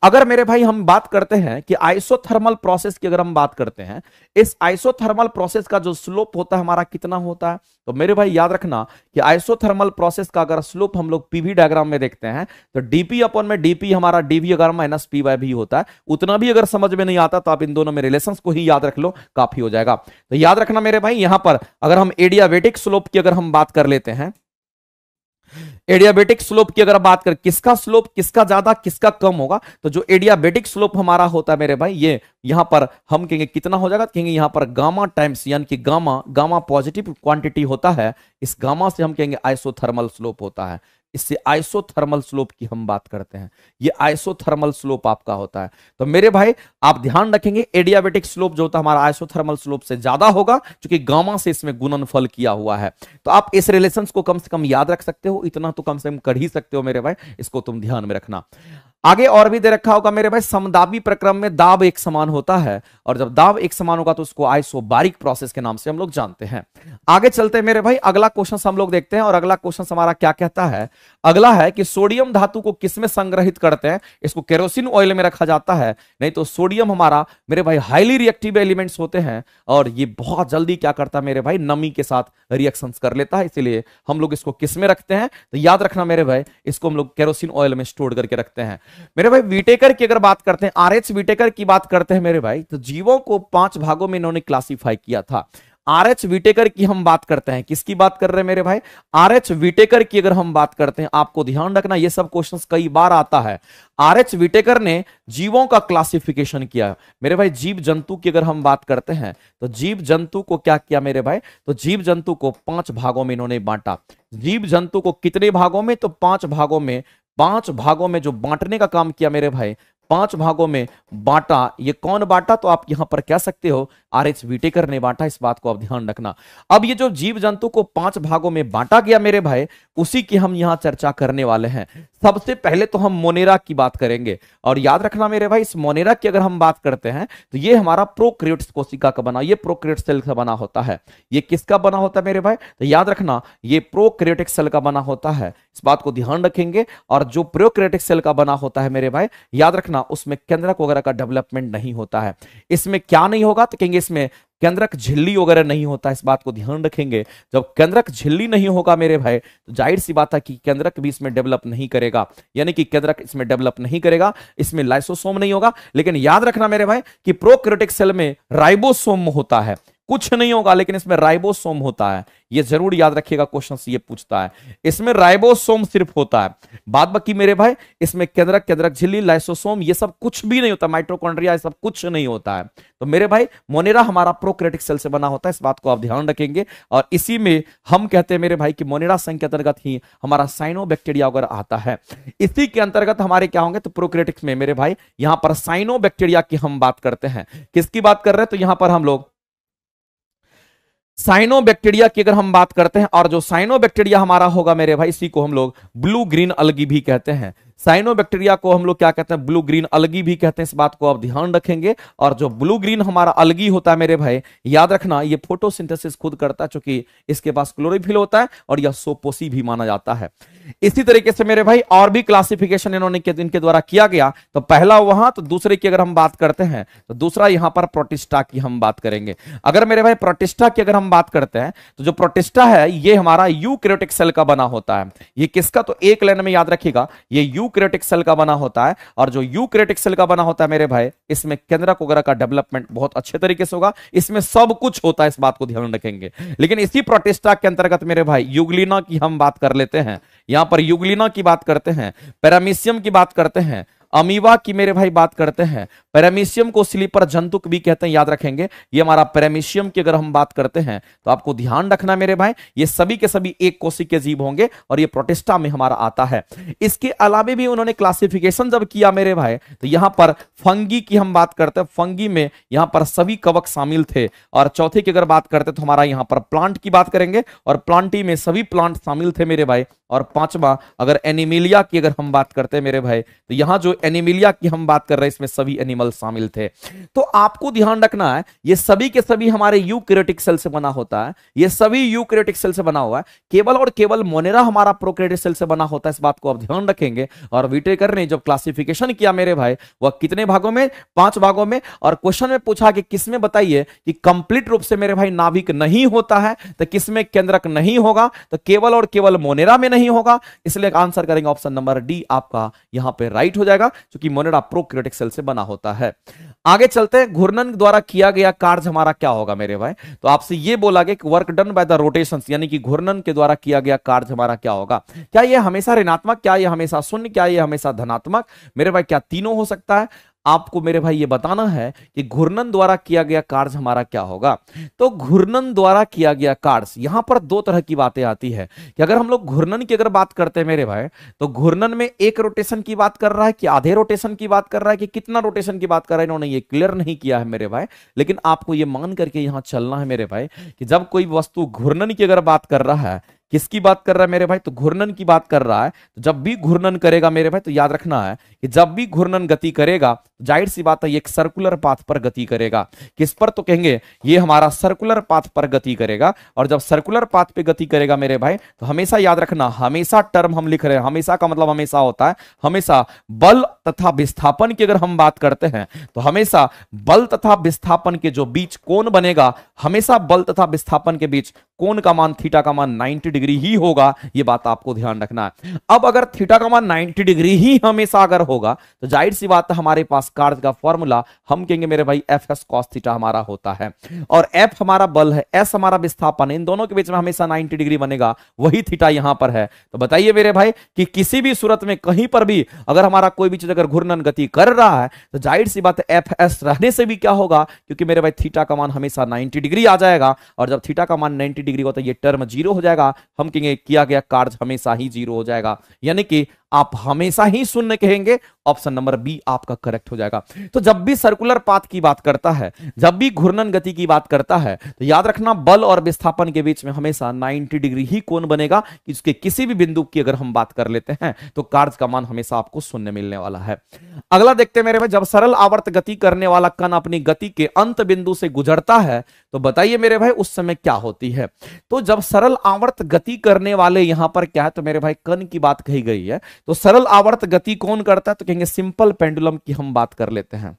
अगर मेरे भाई हम हम बात करते हैं कि आइसोथर्मल प्रोसेस की अगर हम बात करते हैं इस आइसोथर्मल प्रोसेस का जो स्लोप होता है हमारा कितना होता है तो मेरे भाई याद रखना कि आइसोथर्मल प्रोसेस का अगर स्लोप हम लोग पीवी डायग्राम में देखते हैं तो डीपी अपन में डीपी हमारा डीवी अगर माइनस पी वाई भी होता है उतना भी अगर समझ में नहीं आता तो आप इन दोनों में रिलेशन को ही याद रख लो काफी हो जाएगा तो याद रखना मेरे भाई यहां पर अगर हम एडियावेटिक स्लोप की अगर हम बात कर लेते हैं एडियाबेटिक स्लोप की अगर बात करें किसका स्लोप किसका ज्यादा किसका कम होगा तो जो एडियाबेटिक स्लोप हमारा होता है मेरे भाई ये यहां पर हम कहेंगे कितना हो जाएगा तो कहेंगे यहां पर गामा टाइम्स यानी कि गामा गामा पॉजिटिव क्वांटिटी होता है इस गामा से हम कहेंगे आइसोथर्मल स्लोप होता है इससे आइसोथर्मल स्लोप की हम बात करते हैं ये आइसोथर्मल स्लोप आपका होता है तो मेरे भाई आप ध्यान रखेंगे एडियाबेटिक स्लोप जो होता है हमारा आइसोथर्मल स्लोप से ज्यादा होगा क्योंकि गामा से इसमें गुणनफल किया हुआ है तो आप इस रिलेशन को कम से कम याद रख सकते हो इतना तो कम से कम कर ही सकते हो मेरे भाई इसको तुम ध्यान में रखना आगे और भी दे रखा होगा मेरे भाई समदाबी प्रक्रम में दाब एक समान होता है और जब दाब एक समान होगा तो उसको आइसोबारिक प्रोसेस के नाम से हम लोग जानते हैं आगे चलते हैं मेरे भाई अगला क्वेश्चन हम लोग देखते हैं और अगला क्वेश्चन हमारा क्या कहता है अगला है कि सोडियम धातु को किसमें संग्रहित करते हैं इसको केरोसिन ऑयल में रखा जाता है नहीं तो सोडियम हमारा मेरे भाई हाईली रिएक्टिव एलिमेंट्स होते हैं और ये बहुत जल्दी क्या करता है मेरे भाई नमी के साथ रिएक्शन कर लेता है इसीलिए हम लोग इसको किसमें रखते हैं तो याद रखना मेरे भाई इसको हम लोग केरोसिन ऑयल में स्टोर करके रखते हैं मेरे भाई वीटेकर की अगर बात करते हैं आर एच वीटेकर की बात करते हैं मेरे भाई तो जीवों को पांच भागों में इन्होंने क्लासिफाई किया था आर एच विटेकर की हम बात करते हैं किसकी बात कर रहे हैं मेरे भाई आर एच विटेकर की अगर हम बात करते हैं आपको ध्यान रखना ये सब क्वेश्चंस कई बार आता है आर एच विटेकर ने जीवों का क्लासिफिकेशन किया मेरे भाई जीव जंतु की अगर हम बात करते हैं तो जीव जंतु को क्या किया मेरे भाई तो जीव जंतु को पांच भागों में इन्होंने बांटा जीव जंतु को कितने भागों में तो पांच भागों में पांच भागों में जो बांटने का काम किया मेरे भाई पांच भागों में बांटा ये कौन बांटा तो आप यहां पर कह सकते हो आर एच वीटेकर ने बांटा इस बात को आप ध्यान रखना अब ये जो जीव जंतु को पांच भागों में बांटा गया मेरे भाई उसी की हम यहां चर्चा करने वाले हैं सबसे पहले तो हम मोनेरा की बात करेंगे और याद रखना मेरे भाई इस मोनेरा की अगर हम बात करते हैं तो ये हमारा प्रोक्रिएट्स कोशिका का बना ये प्रोक्रिएट सेल का बना होता है ये किसका बना होता है मेरे भाई तो याद रखना ये प्रोक्रिएटिक सेल का बना होता है इस बात को ध्यान रखेंगे और जो प्रोक्रिएटिक सेल का बना होता है मेरे भाई याद रखना ना उसमें केंद्रक वगैरह का डेवलपमेंट नहीं होता है इसमें क्या नहीं होगा तो कहेंगे इसमें केंद्रक झिल्ली वगैरह नहीं होता इस बात को ध्यान रखेंगे जब केंद्रक झिल्ली नहीं होगा मेरे भाई तो जाहिर सी बात है कि केंद्रक भी इसमें डेवलप नहीं करेगा यानी कि केंद्रक इसमें डेवलप नहीं करेगा इसमें लाइसोसोम नहीं होगा लेकिन याद रखना मेरे भाई कि प्रोक्रियोटिक सेल में राइबोसोम होता है कुछ नहीं होगा लेकिन इसमें राइबोसोम होता है ये जरूर याद रखिएगा क्वेश्चन ये पूछता है इसमें राइबोसोम सिर्फ होता है बाद बाकी मेरे भाई इसमें केंद्रक केंद्रक झिल्ली लाइसोसोम ये सब कुछ भी नहीं होता माइट्रोकॉन्ड्रिया सब कुछ नहीं होता है तो मेरे भाई मोनेरा हमारा प्रोक्रेटिक सेल से बना होता है इस बात को आप ध्यान रखेंगे और इसी में हम कहते हैं मेरे भाई की मोनेरा संघ के अंतर्गत ही हमारा साइनो बैक्टीरिया वगैरह आता है इसी के अंतर्गत हमारे क्या होंगे तो प्रोक्रेटिक्स में मेरे भाई यहां पर साइनो बैक्टीरिया की हम बात करते हैं किसकी बात कर रहे हैं तो यहां पर हम लोग बैक्टीरिया की अगर हम बात करते हैं और जो साइनो बैक्टीरिया हमारा होगा मेरे भाई इसी को हम लोग ब्लू ग्रीन अलगी भी कहते हैं साइनोबैक्टीरिया को हम लोग क्या कहते हैं ब्लू ग्रीन अलगी भी कहते हैं इस बात को आप ध्यान रखेंगे और जो ब्लू ग्रीन हमारा अलगी होता है मेरे भाई याद रखना ये फोटोसिंथेसिस खुद करता है चूंकि इसके पास क्लोरोफिल होता है और यह सोपोसी भी माना जाता है इसी तरीके से मेरे भाई और भी क्लासिफिकेशन इन्होंने इनके द्वारा किया गया तो पहला वहां तो दूसरे की अगर हम बात करते हैं तो दूसरा यहां पर प्रोटिस्टा की हम बात करेंगे अगर मेरे भाई प्रोटिस्टा की अगर हम बात करते हैं तो जो प्रोटिस्टा है ये हमारा यू सेल का बना होता है ये किसका तो एक लाइन में याद रखिएगा ये यू यूक्रेटिक सेल का बना होता है और जो यूक्रेटिक सेल का बना होता है मेरे भाई इसमें केंद्रक वगैरह का डेवलपमेंट बहुत अच्छे तरीके से होगा इसमें सब कुछ होता है इस बात को ध्यान रखेंगे लेकिन इसी प्रोटेस्टा के अंतर्गत मेरे भाई युगलिना की हम बात कर लेते हैं यहां पर युगलिना की बात करते हैं पैरामिशियम की बात करते हैं अमीवा की मेरे भाई बात करते हैं पेरामीशियम को स्लीपर जंतुक भी कहते हैं याद रखेंगे ये हमारा पेरामीशियम की अगर हम बात करते हैं तो आपको ध्यान रखना मेरे भाई ये सभी के सभी एक कोशी के जीव होंगे और ये प्रोटेस्टा में हमारा आता है इसके अलावे भी उन्होंने क्लासिफिकेशन जब किया मेरे भाई तो यहां पर फंगी की हम बात करते हैं फंगी में यहां पर सभी कवक शामिल थे और चौथे की अगर बात करते तो हमारा यहां पर प्लांट की बात करेंगे और प्लांटी में सभी प्लांट शामिल थे मेरे भाई और पांचवा अगर एनिमिलिया की अगर हम बात करते हैं मेरे भाई तो यहां जो एनिमिलिया की हम बात कर रहे हैं इसमें सभी एनिमल शामिल थे तो आपको ध्यान रखना है ये सभी के सभी हमारे यू क्रेटिक सेल से बना होता है ये सभी यू क्रेटिक सेल से बना हुआ है केवल और केवल मोनेरा हमारा प्रोक्रेटिक सेल से बना होता है इस बात को आप ध्यान रखेंगे और विटेकर ने जब क्लासिफिकेशन किया मेरे भाई वह कितने भागों में पांच भागों में और क्वेश्चन में पूछा कि किसमें बताइए कि कंप्लीट रूप से मेरे भाई नाभिक नहीं होता है तो किसमें केंद्रक नहीं होगा तो केवल और केवल मोनेरा में नहीं होगा इसलिए आंसर करेंगे ऑप्शन नंबर डी आपका यहां पे राइट हो जाएगा क्योंकि मोनेडा प्रोक्रियोटिक सेल से बना होता है आगे चलते हैं घूर्णन द्वारा किया गया कार्य हमारा क्या होगा मेरे भाई तो आपसे ये बोला गया कि work done by the rotation यानी कि घूर्णन के द्वारा किया गया कार्य हमारा क्या होगा क्या यह हमेशा ऋणात्मक क्या यह हमेशा शून्य क्या यह हमेशा धनात्मक मेरे भाई क्या तीनों हो सकता है आपको मेरे भाई ये बताना है कि घूर्णन द्वारा किया गया कार्य हमारा क्या होगा तो घूर्णन द्वारा किया गया कार्य यहां पर दो तरह की बातें आती है कि अगर हम लोग घूर्णन की अगर बात करते हैं मेरे भाई तो घूर्णन में एक रोटेशन की बात कर रहा है कि आधे रोटेशन की बात कर रहा है कि कितना रोटेशन की बात कर रहा है इन्होंने ये क्लियर नहीं किया है मेरे भाई लेकिन आपको ये मान करके यहां चलना है मेरे भाई कि जब कोई वस्तु घूर्णन की अगर बात कर रहा है किसकी बात कर रहा है मेरे भाई तो घूर्णन की बात कर रहा है तो जब भी घूर्णन करेगा मेरे भाई तो याद रखना है कि जब भी घूर्णन गति करेगा तो जाहिर सी बात है ये एक सर्कुलर पाथ पर गति करेगा किस पर तो कहेंगे ये हमारा सर्कुलर पाथ पर गति करेगा और जब सर्कुलर पाथ पे गति करेगा मेरे भाई तो हमेशा याद रखना हमेशा टर्म हम लिख रहे हैं हमेशा का मतलब हमेशा होता है हमेशा बल तथा विस्थापन की अगर हम बात करते हैं तो हमेशा बल तथा विस्थापन के जो बीच कौन बनेगा हमेशा बल तथा विस्थापन के बीच कौन का मान थीटा का मान नाइनटी डिग्री ही होगा ये बात आपको ध्यान रखना है अब अगर थीटा का मान 90 डिग्री ही हमेशा अगर होगा तो जाहिर सी बात है हमारे पास कार्य का फॉर्मूला हम कहेंगे मेरे भाई एफ एस कॉस थीटा हमारा होता है और एफ हमारा बल है एस हमारा विस्थापन इन दोनों के बीच में हमेशा नाइनटी डिग्री बनेगा वही थीटा यहां पर है तो बताइए मेरे भाई कि किसी भी सूरत में कहीं पर भी अगर हमारा कोई भी चीज अगर घूर्णन गति कर रहा है तो जाहिर सी बात एफ एस रहने से भी क्या होगा क्योंकि मेरे भाई थीटा का मान हमेशा 90 डिग्री आ जाएगा और जब थीटा का मान 90 डिग्री होता है ये टर्म जीरो हो जाएगा हम कहेंगे किया गया कार्य हमेशा ही जीरो हो जाएगा यानी कि आप हमेशा ही शून्य कहेंगे ऑप्शन नंबर बी आपका करेक्ट हो जाएगा तो जब भी सर्कुलर पाथ की बात करता है जब भी घूर्णन गति की बात करता है तो याद रखना बल और विस्थापन के बीच में हमेशा 90 डिग्री ही कोण बनेगा इसके किसी भी बिंदु की अगर हम बात कर लेते हैं तो कार्य का मान हमेशा आपको शून्य मिलने वाला है अगला देखते मेरे भाई जब सरल आवर्त गति करने वाला कण अपनी गति के अंत बिंदु से गुजरता है तो बताइए मेरे भाई उस समय क्या होती है तो जब सरल आवर्त गति करने वाले यहां पर क्या है तो मेरे भाई कन की बात कही गई है तो सरल आवर्त गति कौन करता है तो कहेंगे सिंपल पेंडुलम की हम बात कर लेते हैं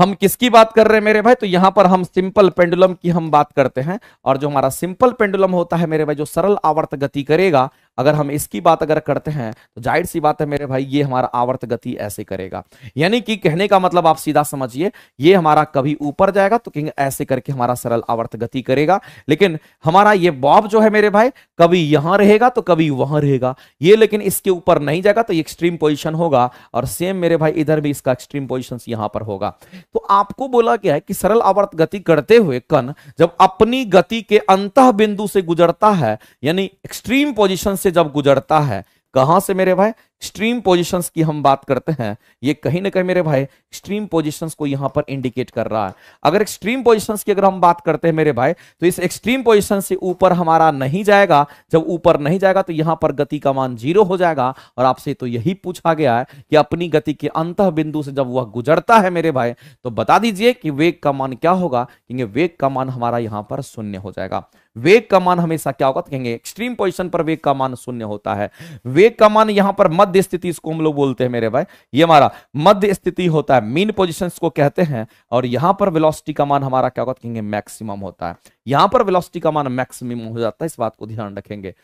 हम किसकी बात कर रहे हैं मेरे भाई तो यहां पर हम सिंपल पेंडुलम की हम बात करते हैं और जो हमारा सिंपल पेंडुलम होता है मेरे भाई जो सरल आवर्त गति करेगा अगर हम इसकी बात अगर करते हैं तो जाहिर सी बात है मेरे भाई ये हमारा आवर्त गति ऐसे करेगा यानी कि कहने का मतलब आप सीधा समझिए ये हमारा कभी ऊपर जाएगा तो कहेंगे ऐसे करके हमारा सरल आवर्त गति करेगा लेकिन हमारा ये बॉब जो है मेरे भाई कभी यहां रहेगा तो कभी वहां रहेगा ये लेकिन इसके ऊपर नहीं जाएगा तो एक्सट्रीम पोजिशन होगा और सेम मेरे भाई इधर भी इसका एक्सट्रीम पोजिशन यहां पर होगा तो आपको बोला गया है कि सरल आवर्त गति करते हुए कन जब अपनी गति के अंत बिंदु से गुजरता है यानी एक्सट्रीम पोजिशन से जब गुजरता है कहां से मेरे भाई स्ट्रीम पोजीशंस की हम बात करते हैं ये कहीं ना कहीं मेरे भाई स्ट्रीम पोजीशंस को यहां पर इंडिकेट कर रहा है अगर एक्सट्रीम पोजीशंस की अगर हम बात करते हैं मेरे भाई तो इस एक्सट्रीम पोजीशन से ऊपर हमारा नहीं जाएगा जब ऊपर नहीं जाएगा तो यहां पर गति का मान जीरो हो जाएगा और आपसे तो यही पूछा गया है कि अपनी गति के अंत बिंदु से जब वह गुजरता है मेरे भाई तो बता दीजिए कि वेग का मान क्या होगा क्योंकि वेग का मान हमारा यहां पर शून्य हो जाएगा वेग का मान हमेशा क्या होगा तो कहेंगे एक्सट्रीम पोजिशन पर वेग का मान शून्य होता है वेग का मान यहां पर मध्य स्थिति इसको हम लोग बोलते हैं मेरे भाई ये हमारा मध्य स्थिति होता है मीन पोजिशन को कहते हैं और यहां पर वेलोसिटी का मान हमारा क्या होगा तो कहेंगे मैक्सिमम होता है यहां पर वेलोसिटी का मान मैक्सिमम हो जाता है इस बात को ध्यान रखेंगे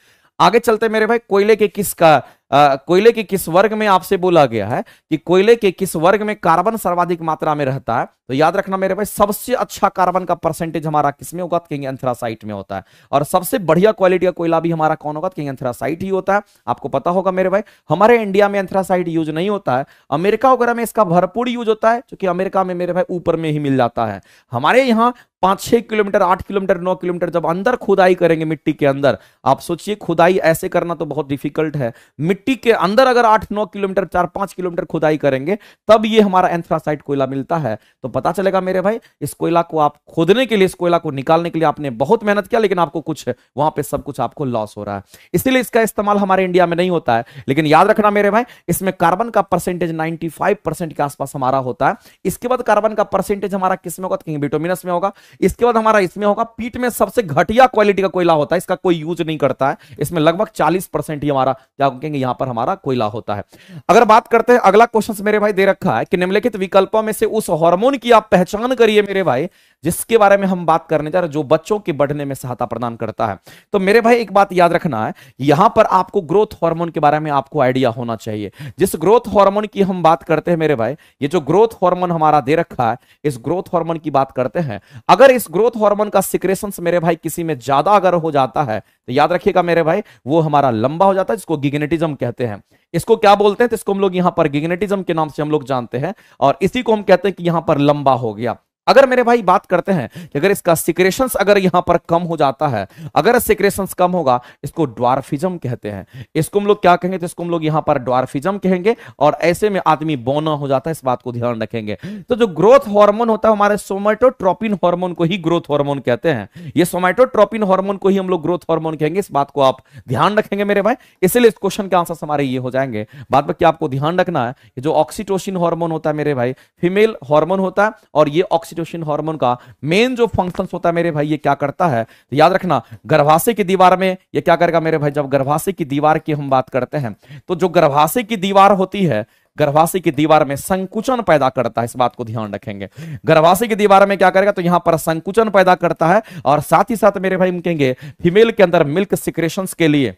आगे चलते मेरे भाई कोयले के किसका कोयले के किस वर्ग में आपसे बोला गया है कि कोयले के किस वर्ग में कार्बन सर्वाधिक मात्रा में रहता है तो याद रखना मेरे भाई सबसे अच्छा कार्बन का परसेंटेज हमारा किसमें होगा तो कहेंगे एंथ्रासाइट में होता है और सबसे बढ़िया क्वालिटी का कोयला भी हमारा कौन होगा तो कहेंगे एंथ्रासाइट ही होता है आपको पता होगा मेरे भाई हमारे इंडिया में एंथ्रासाइट यूज नहीं होता है अमेरिका वगैरह में इसका भरपूर यूज होता है क्योंकि अमेरिका में मेरे भाई ऊपर में ही मिल जाता है हमारे यहाँ पांच छह किलोमीटर आठ किलोमीटर नौ किलोमीटर जब अंदर खुदाई करेंगे मिट्टी के अंदर आप सोचिए खुदाई ऐसे करना तो बहुत डिफिकल्ट है मिट्टी मिट्टी के अंदर अगर आठ नौ किलोमीटर चार पांच किलोमीटर खुदाई करेंगे तब ये हमारा एंथ्रासाइट कोयला मिलता है तो पता चलेगा मेरे भाई इस कोयला को आप खोदने के लिए इस कोयला को निकालने के लिए आपने बहुत मेहनत किया लेकिन आपको कुछ वहां पर सब कुछ आपको लॉस हो रहा है इसीलिए इसका इस्तेमाल हमारे इंडिया में नहीं होता है लेकिन याद रखना मेरे भाई इसमें कार्बन का परसेंटेज नाइनटी के आसपास हमारा होता है इसके बाद कार्बन का परसेंटेज हमारा किस में होगा तो कहीं विटोमिनस में होगा इसके बाद हमारा इसमें होगा पीट में सबसे घटिया क्वालिटी का कोयला होता है इसका कोई यूज नहीं करता है इसमें लगभग चालीस परसेंट ही हमारा क्या कहेंगे यहाँ यहां पर हमारा कोयला होता है अगर बात करते हैं अगला क्वेश्चन मेरे भाई दे रखा है कि निम्नलिखित विकल्पों में से उस हार्मोन की आप पहचान करिए मेरे भाई जिसके बारे में हम बात करने जा रहे हैं जो बच्चों के बढ़ने में सहायता प्रदान करता है तो मेरे भाई एक बात याद रखना है यहां पर आपको ग्रोथ हार्मोन के बारे में आपको आइडिया होना चाहिए जिस ग्रोथ हार्मोन की हम बात करते हैं मेरे भाई ये जो ग्रोथ हार्मोन हमारा दे रखा है इस ग्रोथ हार्मोन की बात करते हैं अगर इस ग्रोथ हार्मोन का सिक्रेशन मेरे भाई किसी में ज्यादा अगर हो जाता है तो याद रखिएगा मेरे भाई वो हमारा लंबा हो जाता है जिसको गिग्नेटिज्म कहते हैं इसको क्या बोलते हैं तो इसको हम लोग यहाँ पर गिग्नेटिज्म के नाम से हम लोग जानते हैं और इसी को हम कहते हैं कि यहाँ पर लंबा हो गया अगर मेरे भाई बात करते हैं कि अगर इसका सिक्रेशन अगर यहां पर कम हो जाता है अगर सिक्रेशन कम होगा इसको ड्वार्फिज्म कहते हैं इसको हम लोग क्या कहेंगे तो इसको हम लोग यहां पर ड्वार्फिज्म कहेंगे और ऐसे में आदमी बोना हो जाता है इस बात को ध्यान रखेंगे तो जो ग्रोथ हार्मोन होता है हमारे सोमेटोट्रोपिन हॉर्मोन को ही ग्रोथ हॉर्मोन कहते हैं ये सोमेटोट्रोपिन हॉर्मोन को ही हम लोग ग्रोथ हॉर्मोन कहेंगे इस बात को आप ध्यान रखेंगे मेरे भाई इसलिए इस क्वेश्चन के आंसर हमारे ये हो जाएंगे बाद बाकी आपको ध्यान रखना है जो ऑक्सीटोशिन हॉर्मोन होता है मेरे भाई फीमेल हॉर्मोन होता है और ये ऑक्सी ऑक्सीटोसिन हार्मोन का मेन जो फंक्शन होता है मेरे भाई ये क्या करता है तो याद रखना गर्भाशय की दीवार में ये क्या करेगा मेरे भाई जब गर्भाशय की दीवार की हम बात करते हैं तो जो गर्भाशय की दीवार होती है गर्भाशय की दीवार में संकुचन पैदा करता है इस बात को ध्यान रखेंगे गर्भाशय की दीवार में क्या करेगा तो यहां पर संकुचन पैदा करता है और साथ ही साथ मेरे भाई हम कहेंगे फीमेल के अंदर मिल्क सिक्रेशन के लिए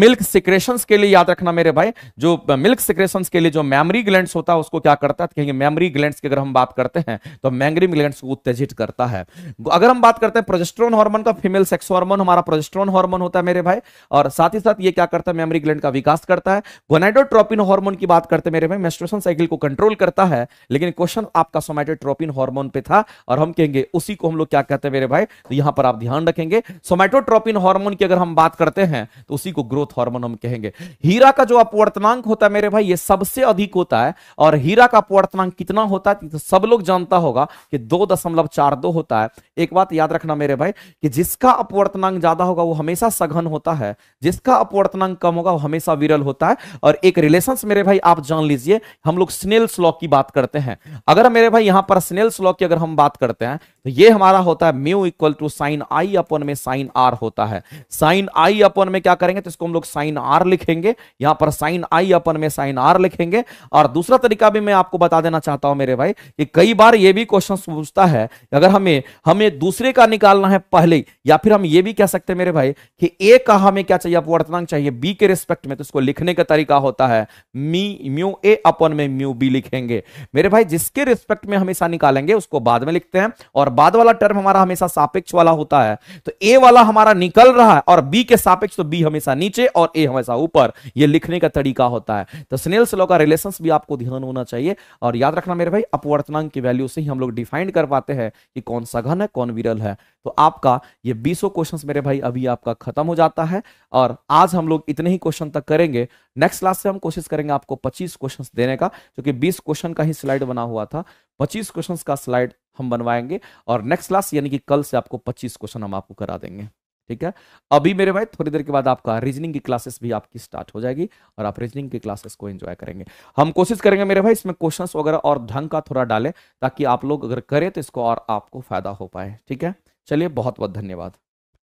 मिल्क सिक्रेशन के लिए याद रखना मेरे भाई जो मिल्क सिक्रेशन के लिए जो मेमरी ग्लैंड होता है उसको क्या करता है तो कहेंगे मेमरी ग्लैंड की अगर हम बात करते हैं तो मेमरी ग्लैंड को उत्तेजित करता है अगर हम बात करते हैं प्रोजेस्ट्रोन हार्मोन का फीमेल सेक्स हार्मोन हमारा प्रोजेस्ट्रोन हार्मोन होता है मेरे भाई और साथ ही साथ ये क्या करता है मेमरी ग्लैंड का विकास करता है गोनाइडोट्रोपिन हार्मोन की बात करते हैं मेरे भाई मेस्ट्रेशन साइकिल को कंट्रोल करता है लेकिन क्वेश्चन आपका सोमैटोट्रोपिन हार्मोन पे था और हम कहेंगे उसी को हम लोग क्या कहते हैं मेरे भाई तो यहां पर आप ध्यान रखेंगे सोमैटोट्रोपिन हॉर्मोन की अगर हम बात करते हैं तो उसी को ग्रोथ ग्रोथ हार्मोन हम कहेंगे हीरा का जो अपवर्तनांक होता है मेरे भाई ये सबसे अधिक होता है और हीरा का अपवर्तनांक कितना होता है तो सब लोग जानता होगा कि दो दशमलव चार दो होता है एक बात याद रखना मेरे भाई कि जिसका अपवर्तनांक ज्यादा होगा वो हमेशा सघन होता है जिसका अपवर्तनांक कम होगा वो हमेशा विरल होता है और एक रिलेशन मेरे भाई आप जान लीजिए हम लोग स्नेल स्लॉक की बात करते हैं अगर मेरे भाई यहां पर स्नेल स्लॉक की अगर हम बात करते हैं तो ये हमारा होता है mu equal to sine I upon में साइन आर होता है साइन आई अपन में क्या करेंगे तो इसको इसको हम लोग साइन आर लिखेंगे यहां पर साइन आई अपन में साइन आर लिखेंगे और दूसरा तरीका भी मैं आपको बता देना चाहता हूं मेरे भाई कि कई बार ये भी क्वेश्चन पूछता है अगर हमें हमें दूसरे का निकालना है पहले या फिर हम ये भी कह सकते हैं मेरे भाई कि ए का हमें क्या चाहिए अपवर्तनांक चाहिए बी के रिस्पेक्ट में तो इसको लिखने का तरीका होता है मी म्यू ए अपन में म्यू बी लिखेंगे मेरे भाई जिसके रिस्पेक्ट में हमेशा निकालेंगे उसको बाद में लिखते हैं और बाद वाला टर्म हमारा हमेशा सापेक्ष वाला होता है तो ए वाला हमारा निकल रहा है और बी के सापेक्ष तो बी हमेशा नीचे नीचे और ए हमेशा ऊपर ये लिखने का तरीका होता है तो स्नेल स्लो का रिलेशन भी आपको ध्यान होना चाहिए और याद रखना मेरे भाई अपवर्तनांक की वैल्यू से ही हम लोग डिफाइन कर पाते हैं कि कौन सघन है कौन विरल है तो आपका ये बीसों क्वेश्चन मेरे भाई अभी आपका खत्म हो जाता है और आज हम लोग इतने ही क्वेश्चन तक करेंगे नेक्स्ट क्लास से हम कोशिश करेंगे आपको पच्चीस क्वेश्चन देने का क्योंकि बीस क्वेश्चन का ही स्लाइड बना हुआ था पच्चीस क्वेश्चन का स्लाइड हम बनवाएंगे और नेक्स्ट क्लास यानी कि कल से आपको पच्चीस क्वेश्चन हम आपको करा देंगे ठीक है अभी मेरे भाई थोड़ी देर के बाद आपका रीजनिंग की क्लासेस भी आपकी स्टार्ट हो जाएगी और आप रीजनिंग की क्लासेस को एंजॉय करेंगे हम कोशिश करेंगे मेरे भाई इसमें क्वेश्चंस वगैरह और ढंग का थोड़ा डालें ताकि आप लोग अगर करें तो इसको और आपको फायदा हो पाए ठीक है चलिए बहुत बहुत धन्यवाद